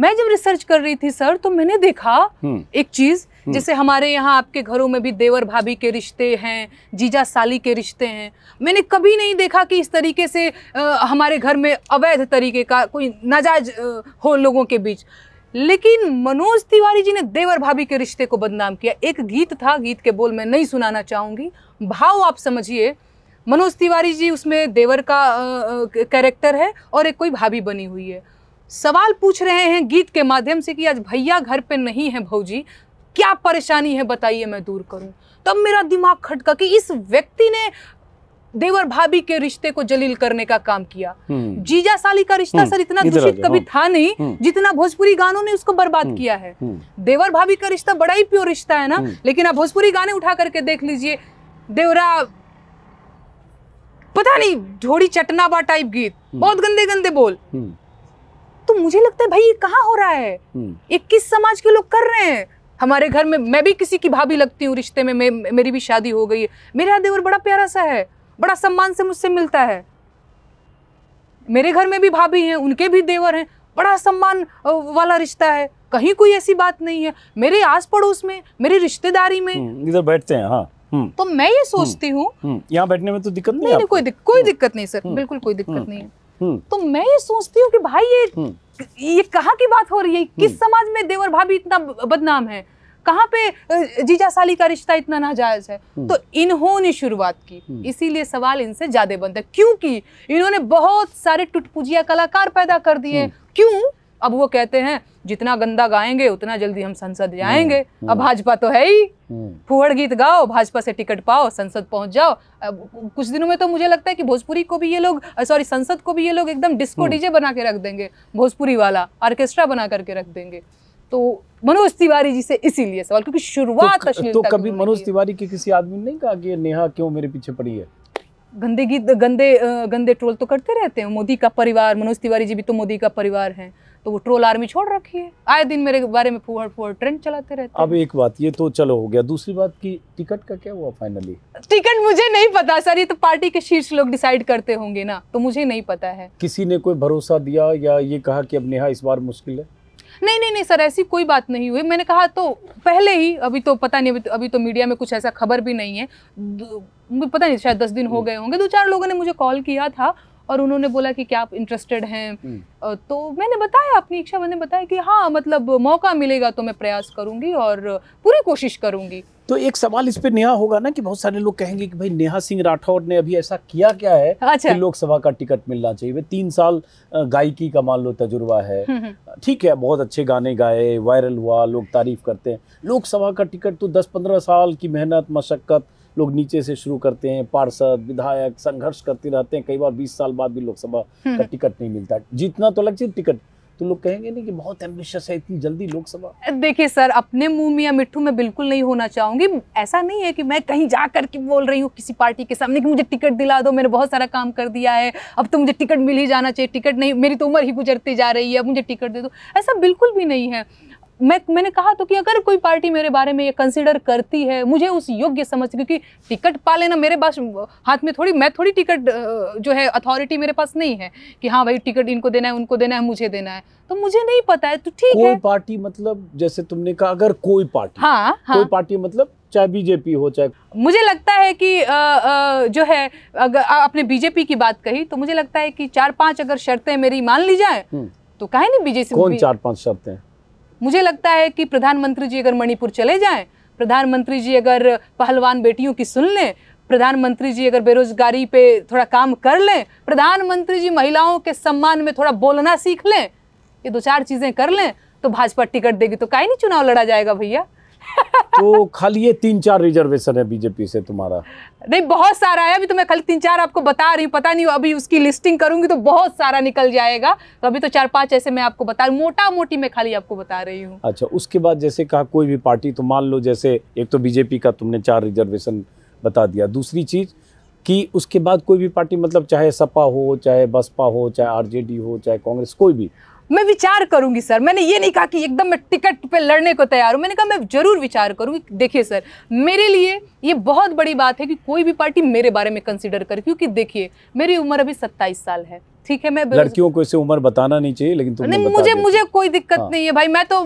मैं जब रिसर्च कर रही थी सर तो मैंने देखा हम्म। एक चीज जैसे हमारे यहाँ आपके घरों में भी देवर भाभी के रिश्ते हैं जीजा साली के रिश्ते हैं मैंने कभी नहीं देखा कि इस तरीके से आ, हमारे घर में अवैध तरीके का कोई नाजायज हो लोगों के बीच लेकिन मनोज तिवारी जी ने देवर भाभी के रिश्ते को बदनाम किया एक गीत था गीत के बोल मैं नहीं सुनाना चाहूंगी भाव आप समझिए मनोज तिवारी जी उसमें देवर का कैरेक्टर है और एक कोई भाभी बनी हुई है सवाल पूछ रहे हैं गीत के माध्यम से कि आज भैया घर पे नहीं है भौजी क्या परेशानी है बताइए मैं दूर करूं तब मेरा दिमाग खटका कि इस व्यक्ति ने देवर भाभी के रिश्ते को जलील करने का काम किया हम्म। जीजा साली का रिश्ता हम्म। सर इतना दूषित कभी था हम्म। नहीं जितना भोजपुरी गानों ने उसको बर्बाद किया है देवर भाभी का रिश्ता बड़ा ही प्योर रिश्ता है ना लेकिन आप भोजपुरी गाने उठा करके देख लीजिए देवरा पता नहीं झोड़ी चटना बा टाइप गीत हम्म। बहुत गंदे गंदे बोल हम्म। तो मुझे लगता है भाई ये कहाँ हो रहा है ये हम्म। किस समाज के लोग कर रहे हैं हमारे घर में मैं भी किसी की भाभी लगती हूँ रिश्ते में मेरी भी शादी हो गई है मेरा देवर बड़ा प्यारा सा है बड़ा सम्मान से मुझसे मिलता है मेरे घर में भी भाभी हैं उनके भी देवर हैं बड़ा सम्मान वाला रिश्ता है कहीं कोई ऐसी बात नहीं है मेरे आस पड़ोस में मेरी रिश्तेदारी में इधर बैठते हैं हाँ हम्म। तो मैं ये हम्म। सोचती हूँ हम्म। यहाँ बैठने में तो दिक्कत नहीं, नहीं कोई दिक, कोई दिक्कत नहीं सर बिल्कुल कोई दिक्कत नहीं है तो मैं ये सोचती हूँ कि भाई ये ये कहाँ की बात हो रही है किस समाज में देवर भाभी इतना बदनाम है कहाँ पे जीजा साली का रिश्ता इतना नाजायज है तो इन्होंने शुरुआत की इसीलिए सवाल इनसे ज्यादा बनता है क्योंकि इन्होंने बहुत सारे टुटपुजिया कलाकार पैदा कर दिए क्यों अब वो कहते हैं जितना गंदा गाएंगे उतना जल्दी हम संसद हम्म, जाएंगे हम्म। अब भाजपा तो है ही हम्म। फुहड़ गीत गाओ भाजपा से टिकट पाओ संसद पहुंच जाओ कुछ दिनों में तो मुझे लगता है कि भोजपुरी को भी ये लोग सॉरी संसद को भी ये लोग एकदम डिस्को डीजे बना के रख देंगे भोजपुरी वाला ऑर्केस्ट्रा बना करके रख देंगे तो मनोज तिवारी जी से इसीलिए सवाल क्योंकि तो शुरुआत तो, तो कभी मनोज तिवारी के किसी आदमी ने नहीं कहा कि नेहा क्यों मेरे पीछे पड़ी है गंदे गीत गंदे गंदे ट्रोल तो करते रहते हैं मोदी का परिवार मनोज तिवारी जी भी तो मोदी का परिवार है तो वो ट्रोल आर्मी छोड़ रखी है आए दिन मेरे बारे में फुहड़ फुहड़ ट्रेंड चलाते रहते अब एक बात ये तो चलो हो गया दूसरी बात की टिकट का क्या हुआ फाइनली टिकट मुझे नहीं पता सर ये तो पार्टी के शीर्ष लोग डिसाइड करते होंगे ना तो मुझे नहीं पता है किसी ने कोई भरोसा दिया या ये कहा कि अब नेहा इस बार मुश्किल है नहीं नहीं नहीं सर ऐसी कोई बात नहीं हुई मैंने कहा तो पहले ही अभी तो पता नहीं अभी तो, अभी तो मीडिया में कुछ ऐसा खबर भी नहीं है पता नहीं शायद दस दिन हो हम्म। गए होंगे दो चार लोगों ने मुझे कॉल किया था और उन्होंने बोला कि क्या आप इंटरेस्टेड हैं हम्म। तो मैंने बताया अपनी इच्छा मैंने बताया कि हाँ मतलब मौका मिलेगा तो मैं प्रयास करूंगी और पूरी कोशिश करूंगी तो एक सवाल इस पे नेहा होगा ना कि बहुत सारे लोग कहेंगे कि भाई नेहा सिंह राठौर ने अभी ऐसा किया क्या है अच्छा। कि लोकसभा का टिकट मिलना चाहिए तीन साल गायकी का मान लो तजुर्बा है हम्म, हम्म। ठीक है बहुत अच्छे गाने गाए वायरल हुआ लोग तारीफ करते हैं लोकसभा का टिकट तो दस पंद्रह साल की मेहनत मशक्क़त लोग नीचे से शुरू करते हैं पार्षद विधायक संघर्ष करते रहते हैं कई बार बीस साल बाद भी लोकसभा का हम्म। टिकट नहीं मिलता जीतना तो अलग चीज टिकट तो लोग कहेंगे नहीं कि बहुत एम्बिशियस है इतनी जल्दी लोकसभा देखिए सर अपने मुंह में या मिट्ठू में बिल्कुल नहीं होना चाहूंगी ऐसा नहीं है कि मैं कहीं जा करके बोल रही हूँ किसी पार्टी के सामने कि मुझे टिकट दिला दो मैंने बहुत सारा काम कर दिया है अब तो मुझे टिकट मिल ही जाना चाहिए टिकट नहीं मेरी तो उम्र ही गुजरती जा रही है अब मुझे टिकट दे दो ऐसा बिल्कुल भी नहीं है मैं मैंने कहा तो कि अगर कोई पार्टी मेरे बारे में ये कंसिडर करती है मुझे उस योग्य समझ क्योंकि टिकट पा लेना मेरे पास हाथ में थोड़ी मैं थोड़ी टिकट जो है अथॉरिटी मेरे पास नहीं है कि हाँ भाई टिकट इनको देना है उनको देना है मुझे देना है तो मुझे नहीं पता है तो ठीक है पार्टी मतलब जैसे तुमने कहा अगर कोई पार्टी हाँ, हाँ. कोई पार्टी मतलब चाहे बीजेपी हो चाहे मुझे लगता है कि आ, आ, जो है अगर आपने बीजेपी की बात कही तो मुझे लगता है कि चार पांच अगर शर्तें मेरी मान ली जाए हम्म। तो कहे नहीं बीजेपी कौन चार पांच शर्तें मुझे लगता है कि प्रधानमंत्री जी अगर मणिपुर चले जाएं प्रधानमंत्री जी अगर पहलवान बेटियों की सुन लें प्रधानमंत्री जी अगर बेरोजगारी पे थोड़ा काम कर लें प्रधानमंत्री जी महिलाओं के सम्मान में थोड़ा बोलना सीख लें ये दो चार चीज़ें कर लें तो भाजपा टिकट देगी तो का नहीं चुनाव लड़ा जाएगा भैया तो खाली ये तीन चार रिजर्वेशन है बीजेपी से तुम्हारा नहीं बहुत सारा है अभी तो मैं खाली तीन चार आपको बता रही हूँ पता नहीं अभी उसकी लिस्टिंग करूंगी तो बहुत सारा निकल जाएगा तो अभी तो चार पांच ऐसे मैं आपको बता रही मोटा मोटी मैं खाली आपको बता रही हूँ अच्छा उसके बाद जैसे कहा कोई भी पार्टी तो मान लो जैसे एक तो बीजेपी का तुमने चार रिजर्वेशन बता दिया दूसरी चीज़ कि उसके बाद कोई भी पार्टी मतलब चाहे सपा हो चाहे बसपा हो चाहे आरजेडी हो चाहे कांग्रेस कोई भी मैं विचार करूंगी सर मैंने ये नहीं कहा कि एकदम मैं टिकट पे लड़ने को तैयार हूँ मैंने कहा मैं जरूर विचार करूंगी देखिए सर मेरे लिए ये बहुत बड़ी बात है कि कोई भी पार्टी मेरे बारे में कंसिडर करे क्योंकि देखिए मेरी उम्र अभी सत्ताईस साल है ठीक है मैं लड़कियों को इसे उम्र बताना नहीं चाहिए लेकिन तुमने नहीं, मुझे मुझे कोई दिक्कत हाँ। नहीं है भाई मैं तो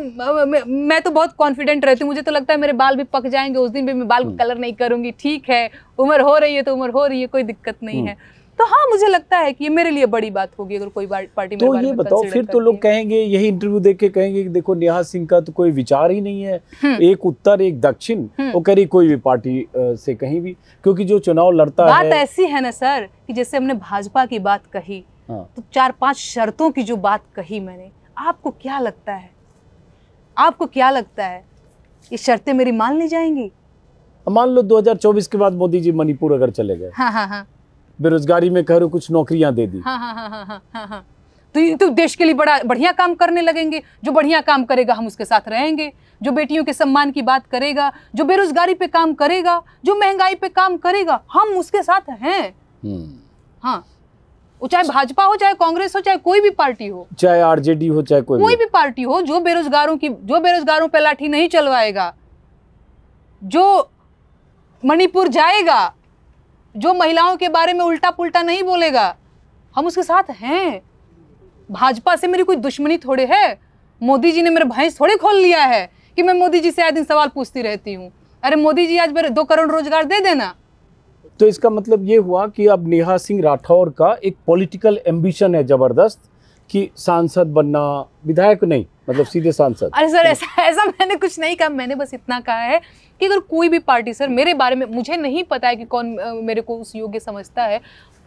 मैं, मैं तो बहुत कॉन्फिडेंट रहती हूँ मुझे तो लगता है मेरे बाल भी पक जाएंगे उस दिन भी मैं बाल कलर हम्म। नहीं करूंगी ठीक है उम्र हो रही है तो उम्र हो रही है कोई दिक्कत नहीं हम्म। है तो हाँ मुझे लगता है कि ये मेरे लिए बड़ी बात होगी अगर कोई पार्टी तो ये बताओ फिर तो लोग कहेंगे यही इंटरव्यू देख के कहेंगे कि देखो नेहा सिंह का तो कोई विचार ही नहीं है हम्म। एक उत्तर एक दक्षिण हम्म। वो कह रही कोई भी पार्टी से कहीं भी क्योंकि जो चुनाव लड़ता बात है बात ऐसी है ना सर कि जैसे हमने भाजपा की बात कही हाँ। तो चार पांच शर्तों की जो बात कही मैंने आपको क्या लगता है आपको क्या लगता है ये शर्तें मेरी मान ली जाएंगी मान लो 2024 के बाद मोदी जी मणिपुर अगर चले गए हाँ हाँ हाँ बेरोजगारी में कह रहे कुछ नौकरियां दे दी हाँ हाँ हाँ हाँ हाँ हाँ, हाँ। तो तो देश के लिए बड़ा बढ़िया काम करने लगेंगे जो बढ़िया काम करेगा हम उसके साथ रहेंगे जो बेटियों के सम्मान की बात करेगा जो बेरोजगारी पे काम करेगा जो महंगाई पे काम करेगा हम उसके साथ हैं हम्म। हाँ वो चाहे भाजपा हो चाहे कांग्रेस हो चाहे कोई भी पार्टी हो चाहे आरजेडी हो चाहे कोई कोई भी पार्टी हो जो बेरोजगारों की जो बेरोजगारों पर लाठी नहीं चलवाएगा जो मणिपुर जाएगा जो महिलाओं के बारे में उल्टा पुल्टा नहीं बोलेगा हम उसके साथ हैं भाजपा से मेरी कोई दुश्मनी थोड़े है मोदी जी ने मेरे भैंस थोड़े खोल लिया है कि मैं मोदी जी से आए दिन सवाल पूछती रहती हूँ अरे मोदी जी आज मेरे दो करोड़ रोजगार दे देना तो इसका मतलब ये हुआ कि अब नेहा सिंह राठौर का एक पॉलिटिकल एम्बिशन है ज़बरदस्त कि सांसद बनना विधायक नहीं मतलब सीधे सांसद अरे सर ऐसा ऐसा मैंने कुछ नहीं कहा मैंने बस इतना कहा है कि अगर कोई भी पार्टी सर मेरे बारे में मुझे नहीं पता है कि कौन मेरे को उस योग्य समझता है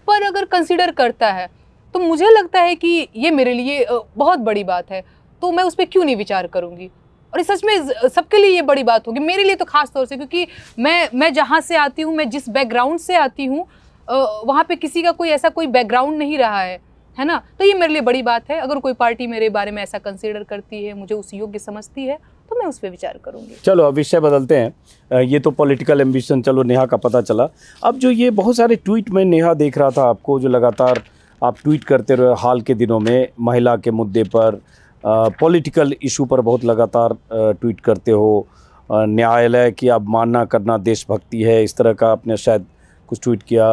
पर अगर कंसिडर करता है तो मुझे लगता है कि ये मेरे लिए बहुत बड़ी बात है तो मैं उस पर क्यों नहीं विचार करूँगी और सच में सबके लिए ये बड़ी बात होगी मेरे लिए तो खास तौर से क्योंकि मैं मैं जहाँ से आती हूँ मैं जिस बैकग्राउंड से आती हूँ वहाँ पे किसी का कोई ऐसा कोई बैकग्राउंड नहीं रहा है है ना तो ये मेरे लिए बड़ी बात है अगर कोई पार्टी मेरे बारे में ऐसा कंसिडर करती है मुझे उस योग्य समझती है तो मैं उस पर विचार करूंगी चलो अब विषय बदलते हैं ये तो पॉलिटिकल एम्बिशन चलो नेहा का पता चला अब जो ये बहुत सारे ट्वीट में नेहा देख रहा था आपको जो लगातार आप ट्वीट करते रहे हाल के दिनों में महिला के मुद्दे पर पॉलिटिकल इशू पर बहुत लगातार ट्वीट करते हो न्यायालय की अब मानना करना देशभक्ति है इस तरह का आपने शायद कुछ ट्वीट किया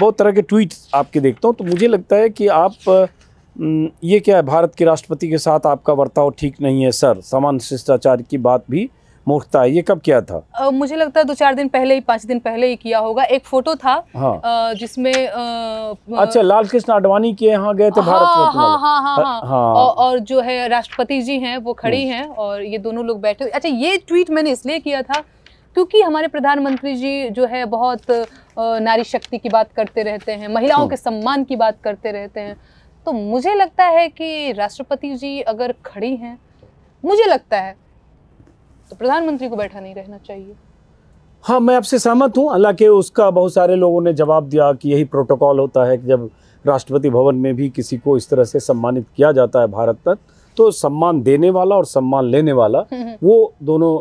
बहुत तरह के ट्वीट आपके देखता हूँ तो मुझे लगता है कि आप हम्म, ये क्या है भारत के राष्ट्रपति के साथ आपका वर्ताव ठीक नहीं है सर समान शिष्टाचार की बात भी मूर्खता है ये कब किया था आ, मुझे लगता है दो चार दिन पहले ही पाँच दिन पहले ही किया होगा एक फोटो था हाँ। जिसमें अच्छा लाल कृष्ण आडवाणी के यहाँ गए थे भारत हाँ, हाँ, हाँ, हाँ, हाँ, हाँ। और, और जो है राष्ट्रपति जी हैं वो खड़ी हैं और ये दोनों लोग बैठे अच्छा ये ट्वीट मैंने इसलिए किया था क्योंकि हमारे प्रधानमंत्री जी जो है बहुत नारी शक्ति की बात करते रहते हैं महिलाओं हाँ। के सम्मान की बात करते रहते हैं तो मुझे लगता है कि राष्ट्रपति जी अगर खड़ी हैं मुझे लगता है तो प्रधानमंत्री को बैठा नहीं रहना चाहिए हाँ मैं आपसे सहमत हूँ हालांकि उसका बहुत सारे लोगों ने जवाब दिया कि यही प्रोटोकॉल होता है कि जब राष्ट्रपति भवन में भी किसी को इस तरह से सम्मानित किया जाता है भारत तक तो सम्मान देने वाला और सम्मान लेने वाला वो दोनों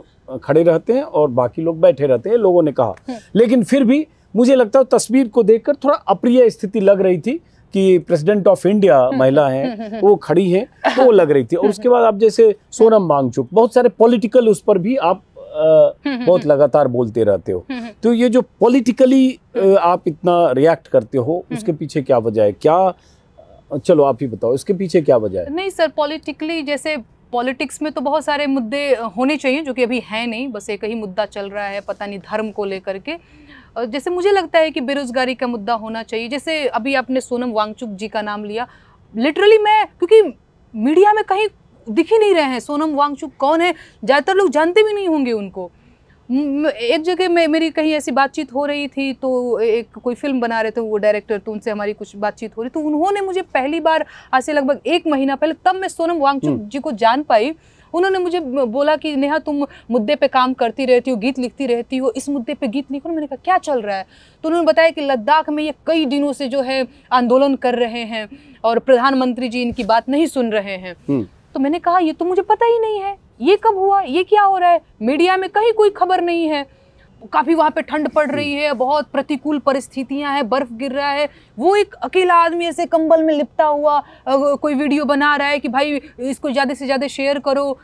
खड़े रहते हैं और बाकी लोग बैठे रहते हैं लोगों ने कहा लेकिन फिर भी मुझे लगता है तस्वीर को देखकर थोड़ा अप्रिय स्थिति लग रही थी कि प्रेसिडेंट ऑफ इंडिया महिला हैं वो खड़ी हैं तो वो लग रही थी और उसके बाद आप जैसे सोनम वांगचुक बहुत सारे पॉलिटिकल उस पर भी आप आ, बहुत लगातार बोलते रहते हो तो ये जो पॉलिटिकली आप इतना रिएक्ट करते हो उसके पीछे क्या वजह है क्या चलो आप ही बताओ इसके पीछे क्या वजह है नहीं सर पॉलिटिकली जैसे पॉलिटिक्स में तो बहुत सारे मुद्दे होने चाहिए जो कि अभी हैं नहीं बस एक ही मुद्दा चल रहा है पता नहीं धर्म को लेकर के जैसे मुझे लगता है कि बेरोज़गारी का मुद्दा होना चाहिए जैसे अभी आपने सोनम वांगचुक जी का नाम लिया लिटरली मैं क्योंकि मीडिया में कहीं दिख ही नहीं रहे हैं सोनम वांगचुक कौन है ज़्यादातर लोग जानते भी नहीं होंगे उनको एक जगह में मेरी कहीं ऐसी बातचीत हो रही थी तो एक कोई फिल्म बना रहे थे वो डायरेक्टर तो उनसे हमारी कुछ बातचीत हो रही तो उन्होंने मुझे पहली बार आज से लगभग एक महीना पहले तब मैं सोनम वांगचुक हम्म। जी को जान पाई उन्होंने मुझे बोला कि नेहा तुम मुद्दे पे काम करती रहती हो गीत लिखती रहती हो इस मुद्दे पे गीत लिखो मैंने कहा क्या चल रहा है तो उन्होंने बताया कि लद्दाख में ये कई दिनों से जो है आंदोलन कर रहे हैं और प्रधानमंत्री जी इनकी बात नहीं सुन रहे हैं हम्म। तो मैंने कहा ये तो मुझे पता ही नहीं है ये कब हुआ ये क्या हो रहा है मीडिया में कहीं कोई खबर नहीं है काफ़ी वहाँ पे ठंड पड़ रही है बहुत प्रतिकूल परिस्थितियाँ हैं बर्फ़ गिर रहा है वो एक अकेला आदमी ऐसे कंबल में लिपटा हुआ कोई वीडियो बना रहा है कि भाई इसको ज़्यादा से ज़्यादा शेयर करो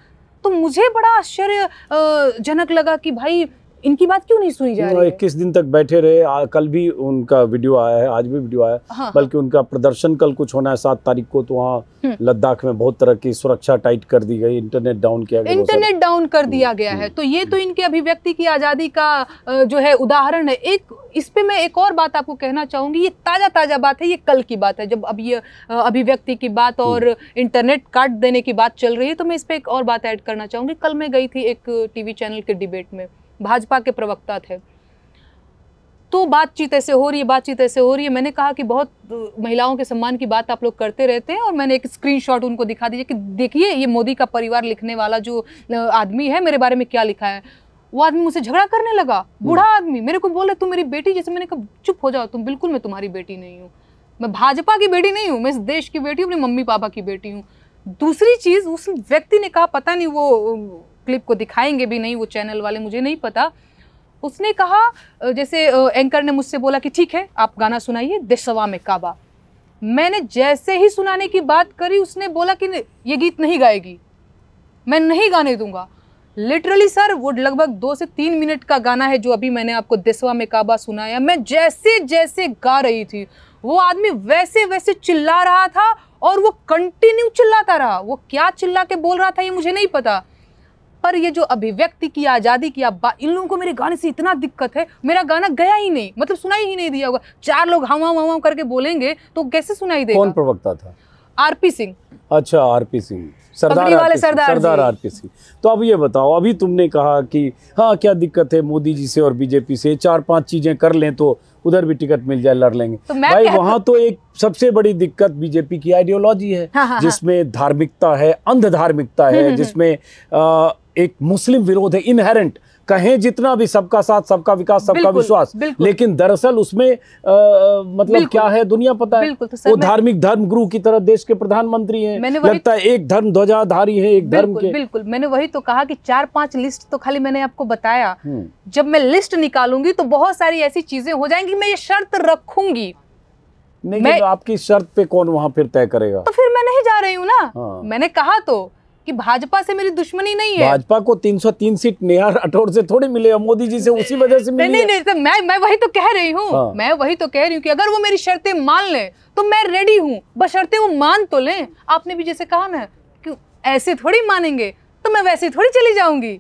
तो मुझे बड़ा आश्चर्यजनक लगा कि भाई इनकी बात क्यों नहीं सुनी जा रही इक्कीस दिन तक बैठे रहे आ, कल भी उनका वीडियो आया है आज भी वीडियो आया है हाँ, हाँ। बल्कि उनका प्रदर्शन कल कुछ होना है सात तारीख को तो वहाँ हम्म। लद्दाख में बहुत तरह की सुरक्षा टाइट कर दी गई इंटरनेट डाउन किया गया इंटरनेट डाउन कर दिया हम्म, गया है हम्म। तो ये तो इनके अभिव्यक्ति की आज़ादी का जो है उदाहरण है एक इस पे मैं एक और बात आपको कहना चाहूंगी ये ताज़ा ताज़ा बात है ये कल की बात है जब अब ये अभिव्यक्ति की बात और इंटरनेट काट देने की बात चल रही है तो मैं इस पर एक और बात ऐड करना चाहूंगी कल मैं गई थी एक टीवी चैनल के डिबेट में भाजपा के प्रवक्ता थे तो बातचीत ऐसे हो रही है बातचीत ऐसे हो रही है मैंने कहा कि बहुत महिलाओं के सम्मान की बात आप लोग करते रहते हैं और मैंने एक स्क्रीनशॉट उनको दिखा दीजिए कि देखिए ये मोदी का परिवार लिखने वाला जो आदमी है मेरे बारे में क्या लिखा है वो आदमी मुझसे झगड़ा करने लगा बूढ़ा हम्म। आदमी मेरे को बोले तुम मेरी बेटी जैसे मैंने कहा चुप हो जाओ तुम बिल्कुल मैं तुम्हारी बेटी नहीं हूँ मैं भाजपा की बेटी नहीं हूँ मैं इस देश की बेटी हूँ अपने मम्मी पापा की बेटी हूँ दूसरी चीज़ उस व्यक्ति ने कहा पता नहीं वो क्लिप को दिखाएंगे भी नहीं वो चैनल वाले मुझे नहीं पता उसने कहा जैसे एंकर ने मुझसे बोला कि ठीक है आप गाना सुनाइए देशवा में काबा मैंने जैसे ही सुनाने की बात करी उसने बोला कि ये गीत नहीं गाएगी मैं नहीं गाने दूंगा लिटरली सर वो लगभग दो से तीन मिनट का गाना है जो अभी मैंने आपको दिसवा में काबा सुनाया मैं जैसे जैसे गा रही थी वो आदमी वैसे वैसे चिल्ला रहा था और वो कंटिन्यू चिल्लाता रहा वो क्या चिल्ला के बोल रहा था ये मुझे नहीं पता पर ये जो अभिव्यक्ति की आज़ादी की अब इन लोगों को मेरे गाने से इतना दिक्कत है मेरा गाना गया ही नहीं मतलब सुनाई ही नहीं दिया होगा चार लोग हाउ हाउ हाउ करके बोलेंगे तो कैसे सुनाई देगा कौन प्रवक्ता था आरपी सिंह अच्छा आरपी सिंह सरदार वाले सरदार सरदार आरपी सिंह तो अब ये बताओ अभी तुमने कहा कि हाँ क्या दिक्कत है मोदी जी से और बीजेपी से चार पांच चीजें कर लें तो उधर भी टिकट मिल जाए लड़ लेंगे तो भाई वहाँ तो एक सबसे बड़ी दिक्कत बीजेपी की आइडियोलॉजी है हाँ, हाँ, हाँ। जिसमें धार्मिकता है अंध धार्मिकता है हम्म, हम्म, हम्म। जिसमें एक मुस्लिम विरोध है इनहेरेंट कहें जितना भी सबका साथ सबका विकास सबका विश्वास लेकिन दरअसल उसमें आ, मतलब क्या है दुनिया पता है तो वो धार्मिक धर्म गुरु की तरह देश के प्रधानमंत्री हैं लगता है एक धर्म ध्वजाधारी है एक धर्म के बिल्कुल मैंने वही तो कहा कि चार पांच लिस्ट तो खाली मैंने आपको बताया हम्म। जब मैं लिस्ट निकालूंगी तो बहुत सारी ऐसी चीजें हो जाएंगी मैं ये शर्त रखूंगी नहीं मैं... तो आपकी शर्त पे कौन वहां फिर तय करेगा तो फिर मैं नहीं जा रही हूँ ना हाँ। मैंने कहा तो कि भाजपा से मेरी दुश्मनी नहीं है भाजपा को 303 सीट नेहा राठौर से थोड़ी मिले मोदी जी से उसी वजह से मिली नहीं नहीं, नहीं मैं मैं वही तो कह रही हूँ हाँ। मैं वही तो कह रही हूँ कि अगर वो मेरी शर्तें मान ले तो मैं रेडी हूँ बशर्ते वो मान तो लें आपने भी जैसे कहा ना कि ऐसे थोड़ी मानेंगे तो मैं वैसे थोड़ी चली जाऊंगी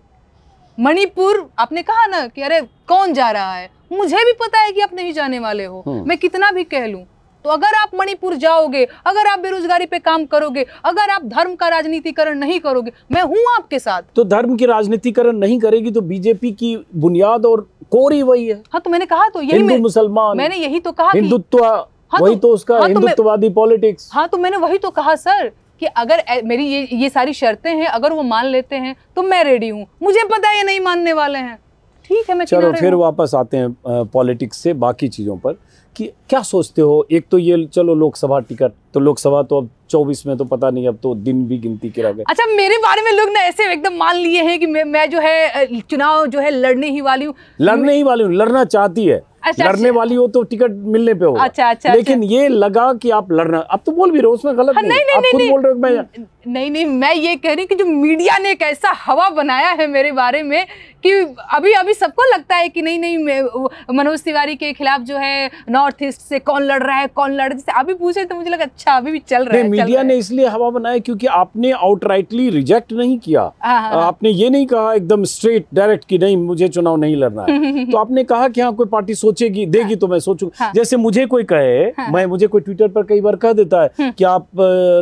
मणिपुर आपने कहा ना कि अरे कौन जा रहा है मुझे भी पता है कि आप नहीं जाने वाले हो हाँ। मैं कितना भी कह लूँ तो अगर आप मणिपुर जाओगे अगर आप बेरोजगारी पे काम करोगे अगर आप धर्म का राजनीतिकरण नहीं करोगे मैं हूँ आपके साथ तो धर्म की राजनीतिकरण नहीं करेगी तो बीजेपी की बुनियाद और कोर ही वही है हाँ तो मैंने कहा तो यही मुसलमान मैंने यही तो कहा हिंदुत्व हाँ तो- वही तो, तो उसका हाँ तो हिंदुत्ववादी तो पॉलिटिक्स हाँ तो मैंने वही तो कहा सर कि अगर मेरी ये ये सारी शर्तें हैं अगर वो मान लेते हैं तो मैं रेडी हूँ मुझे पता है ये नहीं मानने वाले हैं ठीक है मैं चलो फिर वापस आते हैं पॉलिटिक्स से बाकी चीज़ों पर कि क्या सोचते हो एक तो ये चलो लोकसभा टिकट तो लोकसभा तो अब चौबीस में तो पता नहीं अब तो दिन भी गिनती के रह गए अच्छा मेरे बारे में लोग ना ऐसे एकदम मान लिए हैं कि मैं, मैं जो है चुनाव जो है लड़ने ही वाली हूँ लड़ने ही वाली हूँ लड़ना चाहती है अच्छा, अच्छा। लड़ने अच्छा, वाली हो तो टिकट मिलने पे हो अच्छा अच्छा लेकिन अच्छा, ये लगा कि आप लड़ना अब तो बोल भी रहे हो उसमें गलत हाँ, नहीं, नहीं, आप नहीं, खुद बोल रहे मैं नहीं नहीं मैं ये कह रही कि जो मीडिया ने एक ऐसा हवा बनाया है मेरे बारे में कि अभी अभी सबको लगता है कि नहीं नहीं मनोज तिवारी के खिलाफ जो है नॉर्थ ईस्ट से कौन लड़ रहा है कौन लड़ रहा है अभी पूछे तो मुझे लगा अच्छा अभी भी चल रहा है मीडिया ने इसलिए हवा बनाया क्योंकि आपने आउटराइटली रिजेक्ट नहीं किया हाँ, हाँ, हाँ। आपने ये नहीं कहा एकदम स्ट्रेट डायरेक्ट कि नहीं मुझे चुनाव नहीं लड़ना है तो आपने कहा कि हाँ कोई पार्टी सोचेगी देगी तो मैं सोचूंगा जैसे मुझे कोई कहे मैं मुझे कोई ट्विटर पर कई बार कह देता है कि आप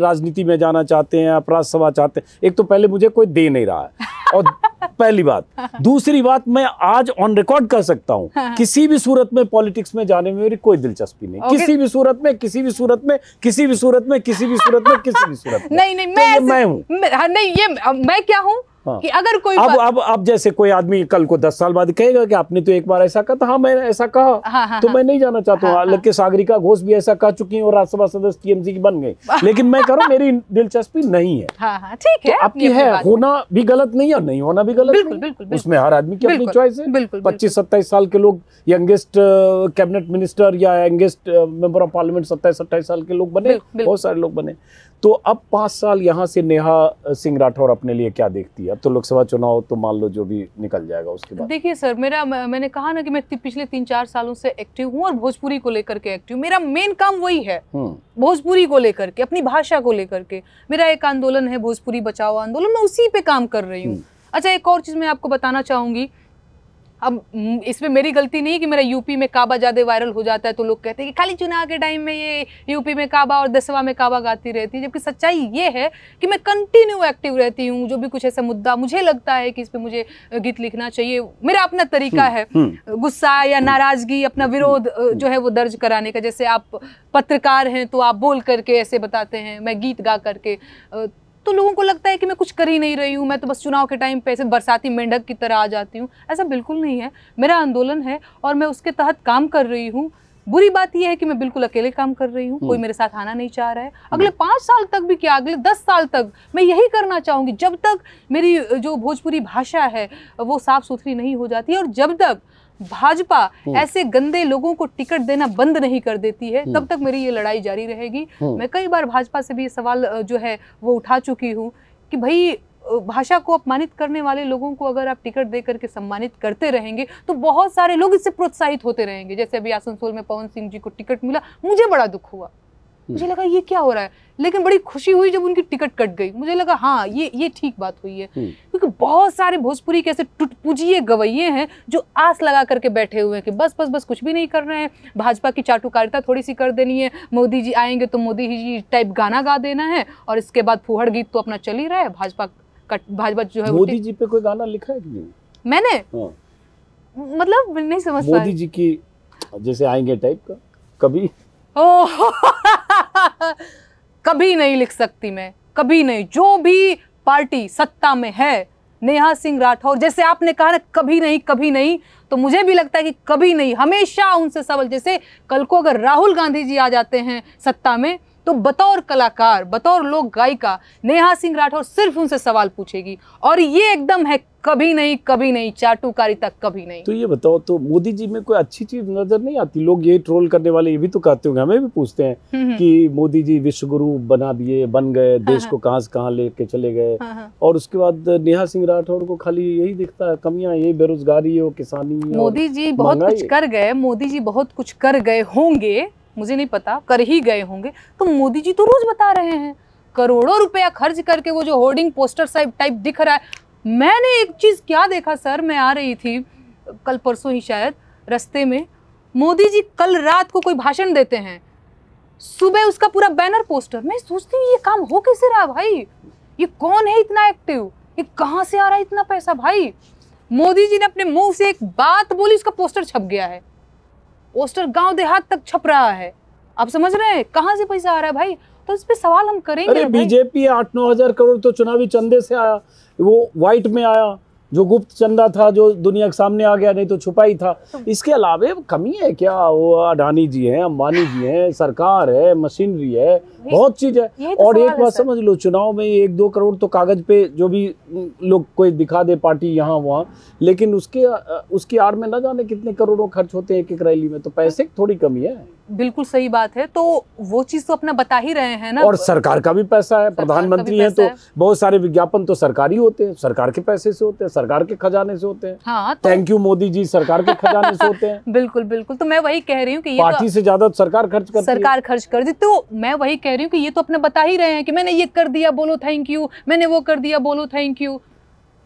राजनीति में जाना चाहते हैं आप राज्यसभा चाहते हैं एक तो पहले मुझे कोई दे नहीं रहा है और पहली बात दूसरी बात मैं आज ऑन रिकॉर्ड कर सकता हूँ किसी भी सूरत में पॉलिटिक्स में जाने में मेरी कोई दिलचस्पी नहीं किसी भी सूरत में किसी भी सूरत में किसी भी सूरत में किसी भी सूरत में किसी भी सूरत नहीं नहीं तो मैं मैं हूँ हाँ, नहीं ये मैं क्या हूँ हाँ। कि अगर कोई अब अब अब जैसे कोई आदमी कल को दस साल बाद कहेगा कि आपने तो एक बार ऐसा कहा था हाँ मैंने ऐसा कहा हाँ, हाँ, तो हाँ। मैं नहीं जाना चाहता हूँ हाँ।, हाँ। सागरिका घोष भी ऐसा कह चुकी है और राज्यसभा सदस्य टीएमसी की बन गई लेकिन मैं करूँ मेरी दिलचस्पी नहीं है हाँ, ठीक है आपकी तो है होना भी गलत नहीं है नहीं होना भी गलत उसमें हर आदमी की अपनी चॉइस है पच्चीस सत्ताईस साल के लोग यंगेस्ट कैबिनेट मिनिस्टर या यंगेस्ट मेंबर ऑफ पार्लियामेंट सत्ताईस अट्ठाईस साल के लोग बने बहुत सारे लोग बने तो अब पाँच साल यहाँ से नेहा सिंह राठौर अपने लिए क्या देखती है अब तो लोकसभा चुनाव तो मान लो जो भी निकल जाएगा उसके बाद देखिए सर मेरा मैंने कहा ना कि मैं पिछले तीन चार सालों से एक्टिव हूँ और भोजपुरी को लेकर के एक्टिव मेरा मेन काम वही है हम्म। भोजपुरी को लेकर के अपनी भाषा को लेकर के मेरा एक आंदोलन है भोजपुरी बचाओ आंदोलन मैं उसी पे काम कर रही हूँ हम्म। अच्छा एक और चीज़ मैं आपको बताना चाहूंगी अब हम्म, इसमें मेरी गलती नहीं कि मेरा यूपी में काबा ज़्यादा वायरल हो जाता है तो लोग कहते हैं कि खाली चुनाव के टाइम में ये यूपी में काबा और दसवा में काबा गाती रहती है जबकि सच्चाई ये है कि मैं कंटिन्यू एक्टिव रहती हूँ जो भी कुछ ऐसा मुद्दा मुझे लगता है कि इस पर मुझे गीत लिखना चाहिए मेरा अपना तरीका हम्म, है हम्म। गुस्सा या नाराज़गी अपना विरोध जो है वो दर्ज कराने का जैसे आप पत्रकार हैं तो आप बोल करके ऐसे बताते हैं मैं गीत गा करके तो लोगों को लगता है कि मैं कुछ कर ही नहीं रही हूँ मैं तो बस चुनाव के टाइम पे ऐसे बरसाती मेंढक की तरह आ जाती हूँ ऐसा बिल्कुल नहीं है मेरा आंदोलन है और मैं उसके तहत काम कर रही हूँ बुरी बात यह है कि मैं बिल्कुल अकेले काम कर रही हूँ कोई हम्म। मेरे साथ आना नहीं चाह रहा है अगले हम्म। पाँच साल तक भी क्या अगले दस साल तक मैं यही करना चाहूँगी जब तक मेरी जो भोजपुरी भाषा है वो साफ़ सुथरी नहीं हो जाती और जब तक भाजपा हम्म। ऐसे गंदे लोगों को टिकट देना बंद नहीं कर देती है हम्म। तब तक मेरी ये लड़ाई जारी रहेगी हम्म। मैं कई बार भाजपा से भी ये सवाल जो है वो उठा चुकी हूँ कि भाई भाषा को अपमानित करने वाले लोगों को अगर आप टिकट देकर के सम्मानित करते रहेंगे तो बहुत सारे लोग इससे प्रोत्साहित होते रहेंगे जैसे अभी आसनसोल में पवन सिंह जी को टिकट मिला मुझे बड़ा दुख हुआ मुझे लगा ये क्या हो रहा है लेकिन बड़ी खुशी हुई जब उनकी टिकट कट गई मुझे लगा हाँ ये ये ठीक बात हुई है हम्म। क्योंकि बहुत सारे भोजपुरी के ऐसे टुटपुजिए गवैये हैं जो आस लगा करके बैठे हुए हैं कि बस बस बस कुछ भी नहीं कर रहे हैं भाजपा की चाटुकारिता थोड़ी सी कर देनी है मोदी जी आएंगे तो मोदी जी टाइप गाना गा देना है और इसके बाद फूहड़ गीत तो अपना चल ही रहा है भाजपा भाजपा जो है मोदी जी पे कोई गाना लिखा है कि मैंने हाँ। मतलब नहीं समझ मोदी जी की जैसे आएंगे टाइप का कभी ओ कभी नहीं लिख सकती मैं कभी नहीं जो भी पार्टी सत्ता में है नेहा सिंह राठौर जैसे आपने कहा ना कभी नहीं कभी नहीं तो मुझे भी लगता है कि कभी नहीं हमेशा उनसे सवाल जैसे कल को अगर राहुल गांधी जी आ जाते हैं सत्ता में तो बतौर कलाकार बतौर लोक गायिका नेहा सिंह राठौर सिर्फ उनसे सवाल पूछेगी और ये एकदम है कभी नहीं कभी नहीं चाटुकारिता कभी नहीं तो ये बताओ तो मोदी जी में कोई अच्छी चीज नजर नहीं आती लोग ये ट्रोल करने वाले ये भी तो कहते होंगे हमें भी पूछते हैं हम्म, हम्म। कि मोदी जी विश्व गुरु बना दिए बन गए हाँ, देश हाँ। को कहाँ से कहाँ लेके चले गए हाँ, और उसके बाद नेहा सिंह राठौर को खाली यही दिखता है कमियां ये बेरोजगारी हो किसानी मोदी जी बहुत कुछ कर गए मोदी जी बहुत कुछ कर गए होंगे मुझे नहीं पता कर ही गए होंगे तो मोदी जी तो रोज बता रहे हैं करोड़ों रुपया खर्च करके वो जो होर्डिंग पोस्टर टाइप दिख रहा है मैंने एक चीज़ क्या देखा सर मैं आ रही थी कल परसों ही शायद रस्ते में मोदी जी कल रात को कोई भाषण देते हैं सुबह उसका पूरा बैनर पोस्टर मैं सोचती हूँ ये काम हो कैसे रहा भाई ये कौन है इतना एक्टिव ये कहाँ से आ रहा है इतना पैसा भाई मोदी जी ने अपने मुंह से एक बात बोली उसका पोस्टर छप गया है पोस्टर गांव देहात तक छप रहा है आप समझ रहे हैं कहाँ से पैसा आ रहा है भाई तो इस पे सवाल हम करेंगे अरे बीजेपी आठ नौ हजार करोड़ तो चुनावी चंदे से आया वो व्हाइट में आया जो गुप्त चंदा था जो दुनिया के सामने आ गया नहीं तो छुपा ही था इसके अलावा कमी है क्या वो अडानी जी हैं अंबानी जी हैं सरकार है मशीनरी है बहुत चीज है तो और एक बात समझ लो चुनाव में एक दो करोड़ तो कागज पे जो भी लोग कोई दिखा दे पार्टी यहाँ वहाँ लेकिन उसके उसकी आड़ में न जाने कितने करोड़ों खर्च होते हैं एक एक रैली में तो पैसे की थोड़ी कमी है बिल्कुल सही बात है तो वो चीज तो अपना बता ही रहे हैं ना और सरकार का भी पैसा है प्रधानमंत्री तो है तो बहुत सारे विज्ञापन तो सरकारी होते हैं सरकार के पैसे से होते हैं सरकार के खजाने से होते हैं थैंक हाँ, यू तो- मोदी जी सरकार के खजाने से होते हैं बिल्कुल बिल्कुल तो मैं वही कह रही हूँ की पार्टी से ज्यादा सरकार खर्च कर सरकार खर्च कर दी तो मैं वही कह कह रही हूँ कि ये तो अपने बता ही रहे हैं कि मैंने ये कर दिया बोलो थैंक यू मैंने वो कर दिया बोलो थैंक यू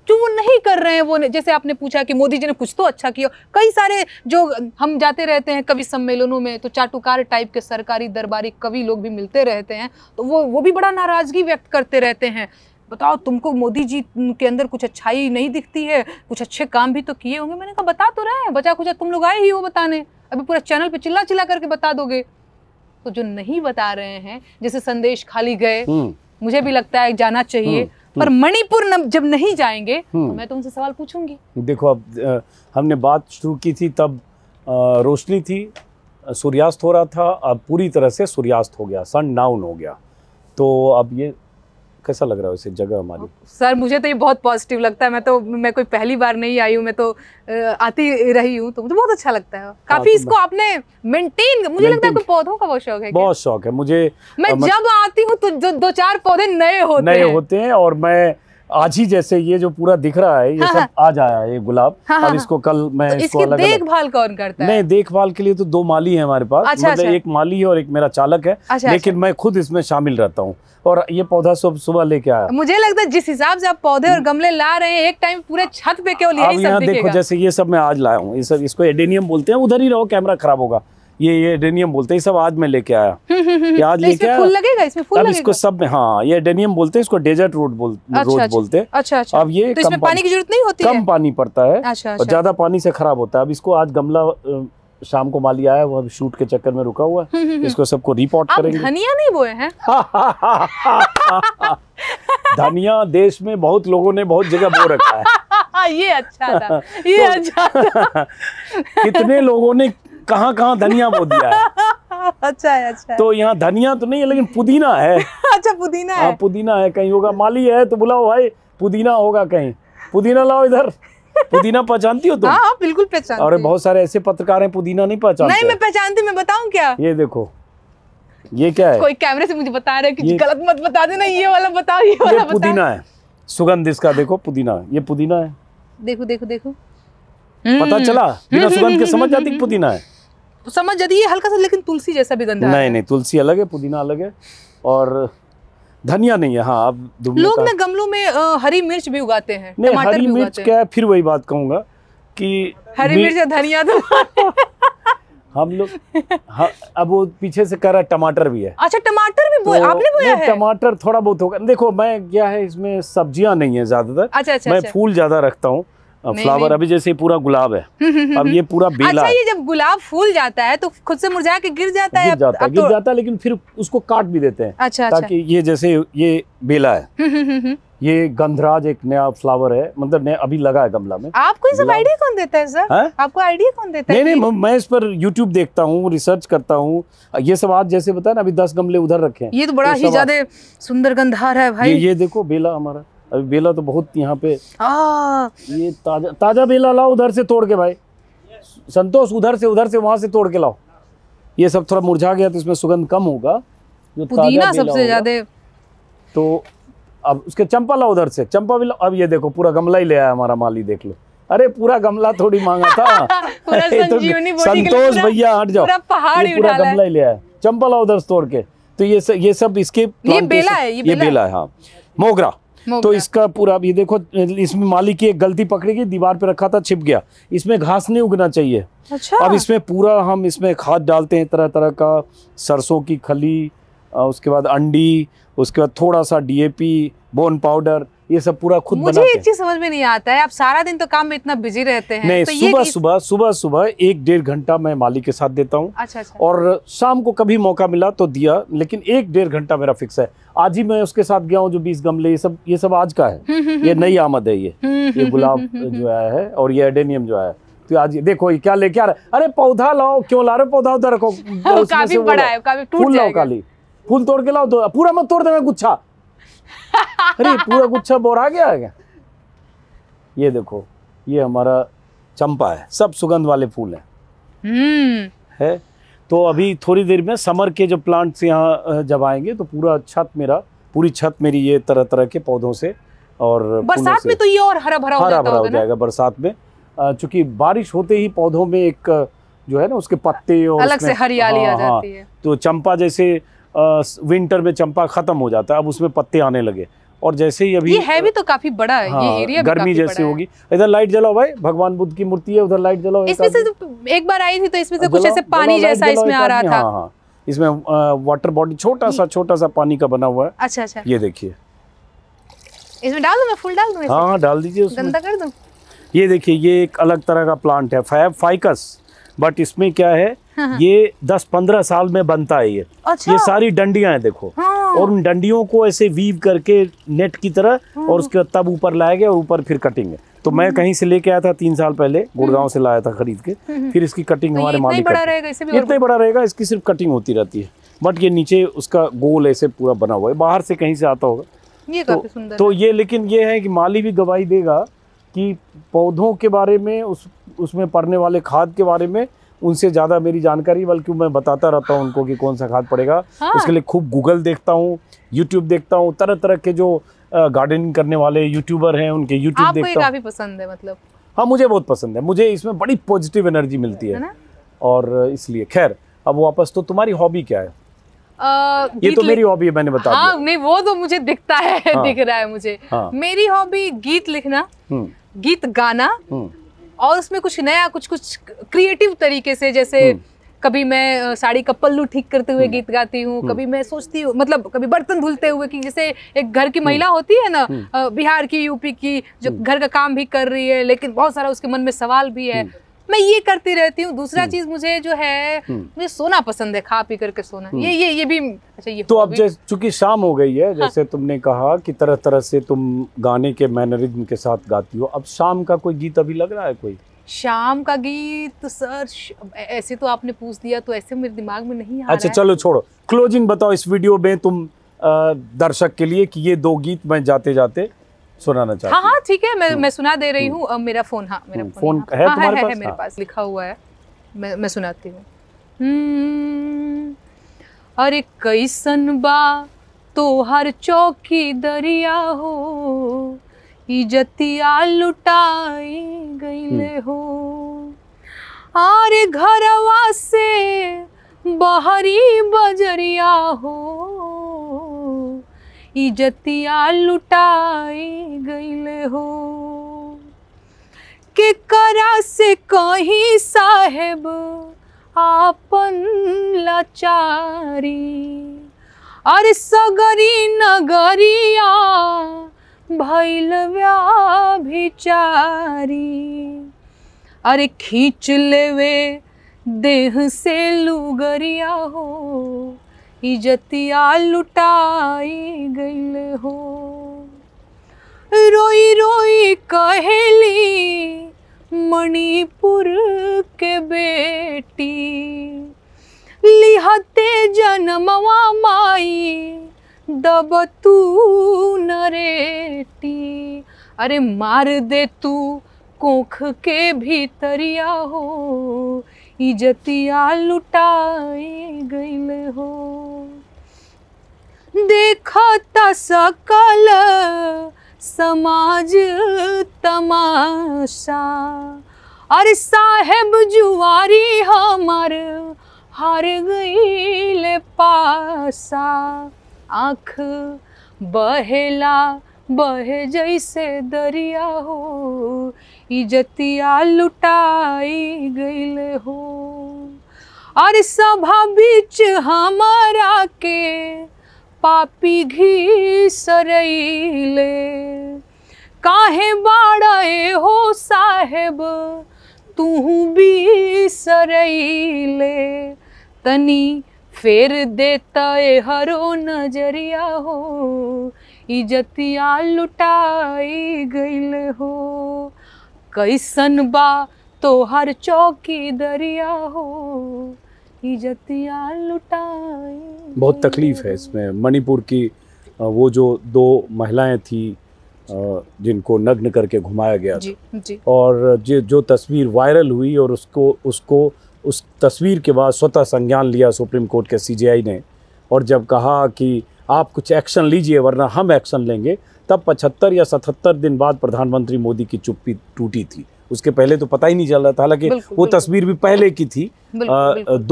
जो वो नहीं कर रहे हैं वो जैसे आपने पूछा कि मोदी जी ने कुछ तो अच्छा किया कई सारे जो हम जाते रहते हैं कवि सम्मेलनों में तो चाटुकार टाइप के सरकारी दरबारी कवि लोग भी मिलते रहते हैं तो वो वो भी बड़ा नाराज़गी व्यक्त करते रहते हैं बताओ तुमको मोदी जी के अंदर कुछ अच्छाई नहीं दिखती है कुछ अच्छे काम भी तो किए होंगे मैंने कहा बता तो रहे हैं बचा कुचा तुम लोग आए ही हो बताने अभी पूरा चैनल पर चिल्ला चिल्ला करके बता दोगे आपको जो नहीं बता रहे हैं जैसे संदेश खाली गए हम्म। मुझे भी लगता है जाना चाहिए हम्म, हम्म। पर मणिपुर जब नहीं जाएंगे तो मैं तुमसे तो सवाल पूछूंगी देखो अब हमने बात शुरू की थी तब रोशनी थी सूर्यास्त हो रहा था अब पूरी तरह से सूर्यास्त हो गया सन डाउन हो गया तो अब ये कैसा लग रहा है उसे जगह हमारी सर मुझे तो ये बहुत पॉजिटिव लगता है मैं तो मैं कोई पहली बार नहीं आई हूँ मैं तो आती रही हूँ तो मुझे बहुत अच्छा लगता है हाँ, काफी तो इसको आपने मेंटेन मुझे लगता है पौधों का बहुत शौक है बहुत शौक है मुझे मैं जब आती हूँ तो दो चार पौधे नए होते नए होते हैं और मैं आज ही जैसे ये जो पूरा दिख रहा है ये हाँ, सब आज हाँ। आया ये गुलाब हाँ, हाँ अब इसको हाँ। कल मैं तो इसको इसकी देखभाल कौन करता है नहीं देखभाल के लिए तो दो माली है हमारे पास अच्छा, मतलब अच्छा। एक माली है और एक मेरा चालक है अच्छा, अच्छा। लेकिन अच्छा। मैं खुद इसमें शामिल रहता हूँ और ये पौधा सब सुबह लेके आया मुझे लगता है जिस हिसाब से आप पौधे और हम्म। गमले ला रहे हैं एक टाइम पूरे छत पे केवल यहाँ देखो जैसे ये सब मैं आज लाया हूँ इसको एडेनियम बोलते हैं उधर ही रहो कैमरा खराब होगा ये ये एडेनियम बोलते हैं सब आज मैं लेके आया हम्म, हम्म, हम्म, ये आज तो लेके आया फूल लगेगा इसमें फूल अब लगेगा? इसको सब में हाँ ये एडेनियम बोलते हैं इसको डेजर्ट रोड बोल अच्छा, रोड अच्छा, बोलते हैं अच्छा अच्छा अब ये तो इसमें पानी की जरूरत नहीं होती कम पानी पड़ता है अच्छा, और अच्छा। ज्यादा पानी से खराब होता है अब इसको आज गमला शाम को माली आया वो अभी शूट के चक्कर में रुका हुआ है इसको सबको रिपोर्ट करेंगे धनिया नहीं बोए हैं धनिया देश में बहुत लोगों ने बहुत जगह बो रखा है ये अच्छा था ये तो अच्छा था कितने लोगों ने कहाँ कहाँ धनिया बो दिया है अच्छा है अच्छा तो यहाँ धनिया तो नहीं है लेकिन पुदीना है अच्छा पुदीना हाँ, है पुदीना है कहीं होगा माली है तो बुलाओ भाई पुदीना होगा कहीं पुदीना लाओ इधर पुदीना पहचानती हो तुम हाँ, हाँ बिल्कुल पहचानती और बहुत सारे ऐसे पत्रकार हैं पुदीना नहीं पहचानते नहीं मैं पहचानती मैं बताऊं क्या ये देखो ये क्या है कोई कैमरे से मुझे बता रहे है कि गलत मत बता देना ये वाला बताओ ये वाला बताओ पुदीना है सुगंध इसका देखो पुदीना ये पुदीना है देखो देखो देखो पता हम्म। चला बिना हम्म, हम्म, सुगंध के समझ जाती पुदीना है समझ जाती है हल्का सा लेकिन तुलसी जैसा भी गंदा नहीं नहीं तुलसी अलग है पुदीना अलग है और धनिया नहीं है हाँ आप लोग ना गमलों में हरी मिर्च भी उगाते हैं नहीं हरी मिर्च क्या फिर वही बात कहूंगा कि हरी मिर्च या धनिया तो हम लोग हाँ, अब वो पीछे से कह रहा है टमाटर भी है अच्छा टमाटर भी तो बोया तो, आपने बोया है टमाटर थोड़ा बहुत होगा देखो मैं क्या है इसमें सब्जियां नहीं है ज्यादातर अच्छा, अच्छा, मैं अच्छा। फूल ज्यादा रखता हूँ फ्लावर अभी जैसे पूरा गुलाब है हम्म, हम्म, हम्म, अब ये पूरा अच्छा, बेला अच्छा ये जब गुलाब फूल जाता है तो खुद से मुरझा के गिर जाता है गिर जाता है गिर तो- जाता है लेकिन फिर उसको काट भी देते हैं अच्छा, अच्छा। ताकि ये जैसे ये बेला है ये गंधराज एक नया फ्लावर है मतलब नया अभी लगा है गमला में आपको ये सब आइडिया कौन देता है सर है? हाँ? आपको आइडिया कौन देता नहीं, है नहीं मैं इस पर यूट्यूब देखता हूँ रिसर्च करता हूँ ये सब आज जैसे बताया ना अभी दस गमले उधर रखे हैं ये तो बड़ा ही ज्यादा सुंदर गंधार है भाई ये, ये देखो बेला हमारा अभी बेला तो बहुत यहाँ पे आ, ये ताजा ताजा बेला लाओ उधर से तोड़ के भाई संतोष उधर से उधर से वहां से तोड़ के लाओ ये सब थोड़ा मुरझा गया तो इसमें सुगंध कम होगा जो पुदीना सबसे ज्यादा तो अब उसके चंपा लाओ उधर से चंपा भी लाओ अब ये देखो पूरा गमला ही ले आया हमारा माली देख लो अरे पूरा गमला थोड़ी मांगा था तो संतोष भैया हट जाओ पूरा गमला ही ले आया चंपा लाओ उधर तोड़ के तो ये सब ये सब इसके ये बेला है ये बेला है हाँ मोगरा तो इसका पूरा ये देखो इसमें मालिक की एक गलती पकड़ी गई दीवार पे रखा था छिप गया इसमें घास नहीं उगना चाहिए अच्छा अब इसमें पूरा हम इसमें खाद डालते हैं तरह तरह का सरसों की खली उसके बाद अंडी उसके बाद थोड़ा सा डीएपी बोन पाउडर ये सब पूरा खुद मुझे बनाते एक चीज समझ में नहीं आता है आप सारा दिन तो काम में इतना बिजी रहते हैं नहीं तो सुबह सुबह सुबह सुबह एक डेढ़ घंटा मैं मालिक के साथ देता हूँ अच्छा, अच्छा। और शाम को कभी मौका मिला तो दिया लेकिन एक डेढ़ घंटा मेरा फिक्स है आज ही मैं उसके साथ गया हूँ जो बीस गमले ये सब ये सब आज का है हम्म, हम्म, ये हम्म, नई आमद है ये ये गुलाब जो आया है और ये एडेनियम जो आया है तो आज देखो ये क्या ले क्या अरे पौधा लाओ क्यों ला रहे पौधा उधर रखो काफी बड़ा है काफी फूल लाओ काली फूल तोड़ के लाओ तो, पूरा मत तोड़ देना गुच्छा अरे पूरा गुच्छा बोरा गया है क्या ये देखो ये हमारा चंपा है सब सुगंध वाले फूल हैं हम्म है तो अभी थोड़ी देर में समर के जो प्लांट्स यहाँ जब आएंगे तो पूरा छत मेरा पूरी छत मेरी ये तरह तरह के पौधों से और बरसात में तो ये और हरा भरा हरा भरा हो जाएगा बरसात में चूंकि बारिश होते ही पौधों में एक जो है ना उसके पत्ते और अलग से हरियाली हाँ, आ हाँ। जाती है तो चंपा जैसे विंटर में चंपा खत्म हो जाता है अब उसमें पत्ते आने लगे और जैसे ही अभी ये है भी तो काफी बड़ा हाँ, है हाँ, ये एरिया गर्मी जैसे होगी इधर लाइट जलाओ भाई भगवान बुद्ध की मूर्ति है उधर लाइट जलाओ इसमें से तो एक बार आई थी तो इसमें से कुछ ऐसे पानी जैसा इसमें आ रहा था हाँ हाँ इसमें वाटर बॉडी छोटा सा छोटा सा पानी का बना हुआ है अच्छा अच्छा ये देखिए इसमें डाल दूं मैं फूल डाल दूं हां हाँ, डाल दीजिए उसमें गंदा कर दूं ये देखिए ये एक अलग तरह का प्लांट है फाइकस बट इसमें क्या है हाँ। ये 10-15 साल में बनता है ये अच्छा। ये सारी डंडियां हैं देखो हाँ। और उन डंडियों को ऐसे वीव करके नेट की तरह हाँ। और उसके तब ऊपर लाया गया और ऊपर फिर कटिंग है तो मैं हम्म। कहीं से लेके आया था तीन साल पहले हम्म। गुड़गांव से लाया था खरीद के हम्म। फिर इसकी कटिंग तो हमारे मालिक इतना बड़ा रहेगा इसकी सिर्फ कटिंग होती रहती है बट ये नीचे उसका गोल ऐसे पूरा बना हुआ है बाहर से कहीं से आता होगा ये तो, सुंदर तो ये लेकिन ये है कि माली भी गवाही देगा कि पौधों के बारे में उस उसमें पड़ने वाले खाद के बारे में उनसे ज़्यादा मेरी जानकारी बल्कि मैं बताता रहता हूँ उनको कि कौन सा खाद पड़ेगा हाँ। उसके लिए खूब गूगल देखता हूँ यूट्यूब देखता हूँ तरह तरह के जो गार्डनिंग करने वाले यूट्यूबर हैं उनके यूट्यूब देखता हूँ पसंद है मतलब हाँ मुझे बहुत पसंद है मुझे इसमें बड़ी पॉजिटिव एनर्जी मिलती है और इसलिए खैर अब वापस तो तुम्हारी हॉबी क्या है आ, ये तो मेरी हॉबी है मैंने बताया हाँ, नहीं वो तो मुझे दिखता है हाँ, दिख रहा है मुझे हाँ, मेरी हॉबी गीत लिखना हम्म। गीत गाना हम्म। और उसमें कुछ नया कुछ कुछ क्रिएटिव तरीके से जैसे हम्म। कभी मैं साड़ी का पल्लू ठीक करते हुए हम्म। गीत गाती हूँ हम्म। कभी मैं सोचती हूँ मतलब कभी बर्तन धुलते हुए कि जैसे एक घर की महिला होती है ना बिहार की यूपी की जो घर का काम भी कर रही है लेकिन बहुत सारा उसके मन में सवाल भी है मैं ये करती रहती हूँ दूसरा हम्म। चीज मुझे जो है हम्म। मुझे सोना पसंद है खा पी करके सोना हम्म। ये ये ये भी अच्छा ये तो अब जैसे चूंकि शाम हो गई है हाँ। जैसे हाँ। तुमने कहा कि तरह तरह से तुम गाने के मैनरिज्म के साथ गाती हो अब शाम का कोई गीत अभी लग रहा है कोई शाम का गीत सर ऐसे तो आपने पूछ दिया तो ऐसे मेरे दिमाग में नहीं आ अच्छा चलो छोड़ो क्लोजिंग बताओ इस वीडियो में तुम दर्शक के लिए कि ये दो गीत मैं जाते जाते सुनाना चाहती हाँ हाँ ठीक है मैं हम्म। मैं सुना दे रही हम्म। हूँ मेरा फोन हाँ मेरा हम्म, फोन, फोन हाँ। है, हाँ, हाँ, तुम्हारे है, पास? है मेरे हाँ। पास लिखा हुआ है मैं मैं सुनाती हूँ अरे कैसन बा तो हर चौकी दरिया हो इजतिया लुटाई गई ले हो अरे घरवा से बहरी बजरिया हो इजतिया लुटाई गई हो के करा से कहीं साहेब आपन लाचारी और सगरी नगरिया भैल व्याभिचारी अरे खींच लेवे देह से लुगरिया हो इजतिया लुटाई गई हो रोई रोई कहली मणिपुर के बेटी लिहते जन्मवा माई दब तू नरेटी अरे मार दे तू कोख के भीतरिया हो इजतिया लुटाए गईल हो देखा त सकल समाज तमाशा अरे साहेब जुआरी हमार हार गईल पासा आँख बहेला बहे जैसे दरिया हो इजतिया लुटाई गई हो और सभा बीच हमारा के पापी घी सरैले काहे बाड़े हो साहेब तू भी सरैले तनी फेर देता हरो नजरिया हो इजतिया लुटाई गई हो कैसन बा तो हर चौकी दरिया हो इजतिया लुटाए बहुत तकलीफ है इसमें मणिपुर की वो जो दो महिलाएं थी जिनको नग्न करके घुमाया गया जी, जी। और जो तस्वीर वायरल हुई और उसको उसको उस तस्वीर के बाद स्वतः संज्ञान लिया सुप्रीम कोर्ट के सीजीआई ने और जब कहा कि आप कुछ एक्शन लीजिए वरना हम एक्शन लेंगे तब 75 या 77 दिन बाद प्रधानमंत्री मोदी की चुप्पी टूटी थी उसके पहले तो पता ही नहीं चल रहा था हालांकि वो तस्वीर भी पहले की थी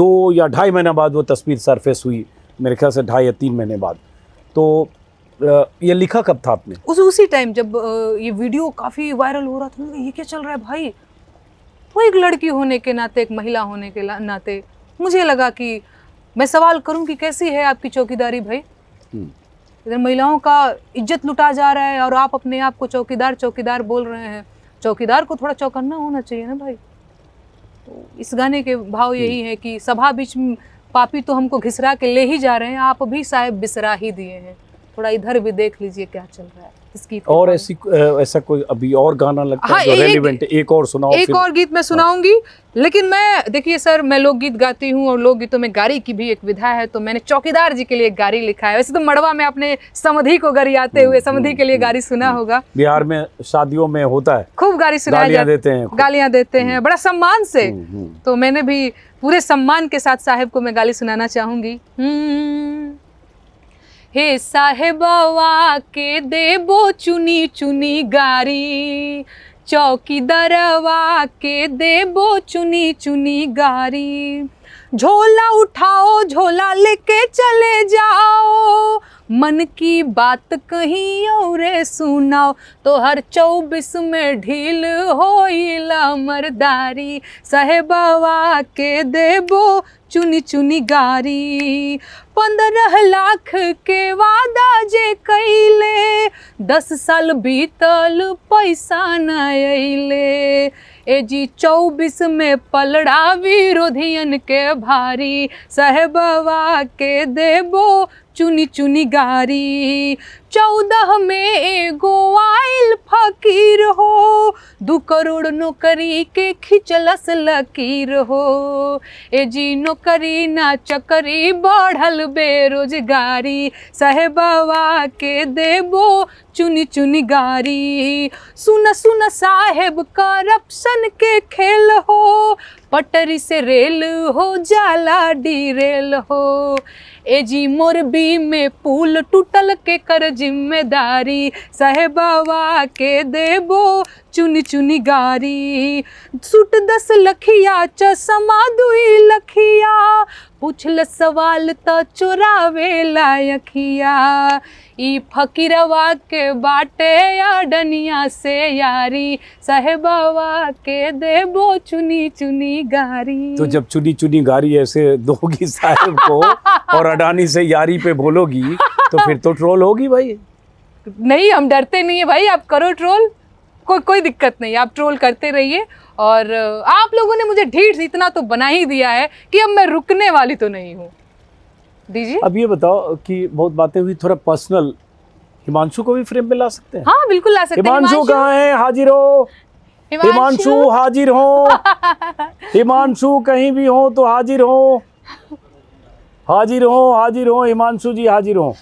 दो या ढाई महीना बाद वो तस्वीर सरफेस हुई मेरे ख्याल से ढाई या तीन महीने बाद तो ये लिखा कब था आपने उस उसी टाइम जब ये वीडियो काफ़ी वायरल हो रहा था ये क्या चल रहा है भाई वो एक लड़की होने के नाते एक महिला होने के नाते मुझे लगा कि मैं सवाल करूं कि कैसी है आपकी चौकीदारी भाई हम्म। इधर महिलाओं का इज्जत लुटा जा रहा है और आप अपने आप को चौकीदार चौकीदार बोल रहे हैं चौकीदार को थोड़ा चौकन्ना होना चाहिए ना भाई तो इस गाने के भाव यही है कि सभा बीच पापी तो हमको घिसरा के ले ही जा रहे हैं आप भी साहेब बिसरा ही दिए हैं थोड़ा इधर भी देख लीजिए क्या चल रहा है और ऐसी ऐसा कोई अभी और गाना लगता हाँ, है जो रेलिवेंट एक और सुनाओ एक और गीत मैं हाँ। सुनाऊंगी लेकिन मैं देखिए सर मैं लोकगीत गाती हूँ और लोकगीतों में गारी की भी एक विधा है तो मैंने चौकीदार जी के लिए गारी लिखा है वैसे तो मड़वा में आपने समधी को गरी आते हम्म, हुए समधी हम्म, के लिए हम्म, गारी सुना होगा बिहार में शादियों में होता है खूब गारी सुनाया देते हैं गालियाँ देते हैं बड़ा सम्मान से तो मैंने भी पूरे सम्मान के साथ साहेब को मैं गाली सुनाना चाहूंगी हे साहेबवा के देबो चुनी चुनी गारी चौकीदरवा के देबो चुनी चुनी गारी झोला उठाओ झोला लेके चले जाओ मन की बात कहीं और सुनाओ तो हर चौबीस में ढील हो मरदारी साहेबवा के देबो चुनी चुनी गारी पंद्रह लाख के वादा जे कैले दस साल बीतल पैसा न ऐले ए जी चौबीस में पलड़ा विरोधियन के भारी सहबवा के देबो चुनी चुनी गारी चौदह में एगो आयल फकीर हो दू करोड़ नौकरी के खिचलस लकीर हो ए जी नौकरी ना चकरी बढ़ल बेरोजगारी साहेबवा के देबो चुनी चुनी गारी सुन सुन साहेब करप्शन के खेल हो पटरी से रेल हो जाला डी रेल हो ए जी मोरबी में पुल टूटल के कर जिम्मेदारी साहेबावा के देबो चुनी चुनी गारी सुट दस लखिया चमा दुई लखिया पूछ ल सवाल તો चुरावे लायखिया ई फकीरवा के बाटे या डनिया से यारी साहेबावा के देबो चुनी चुनी गारी तो जब चुनी चुनी गारी ऐसे दोगी साहेब को और अडानी से यारी पे बोलोगी तो फिर तो ट्रोल होगी भाई नहीं हम डरते नहीं है भाई आप करो ट्रोल को, कोई दिक्कत नहीं आप ट्रोल करते रहिए और आप लोगों ने मुझे ढीठ इतना तो बना ही दिया है कि अब मैं रुकने वाली तो नहीं हूँ दीजिए अब ये बताओ कि बहुत बातें हुई थोड़ा पर्सनल हिमांशु को भी फ्रेम में ला सकते हैं हाँ बिल्कुल ला सकते हैं हिमांशु कहाँ है हाजिर हो हिमांशु हाजिर हो हिमांशु कहीं भी हो तो हाजिर हो हाजिर हो हाजिर हो हिमांशु जी हाजिर हो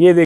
ये देख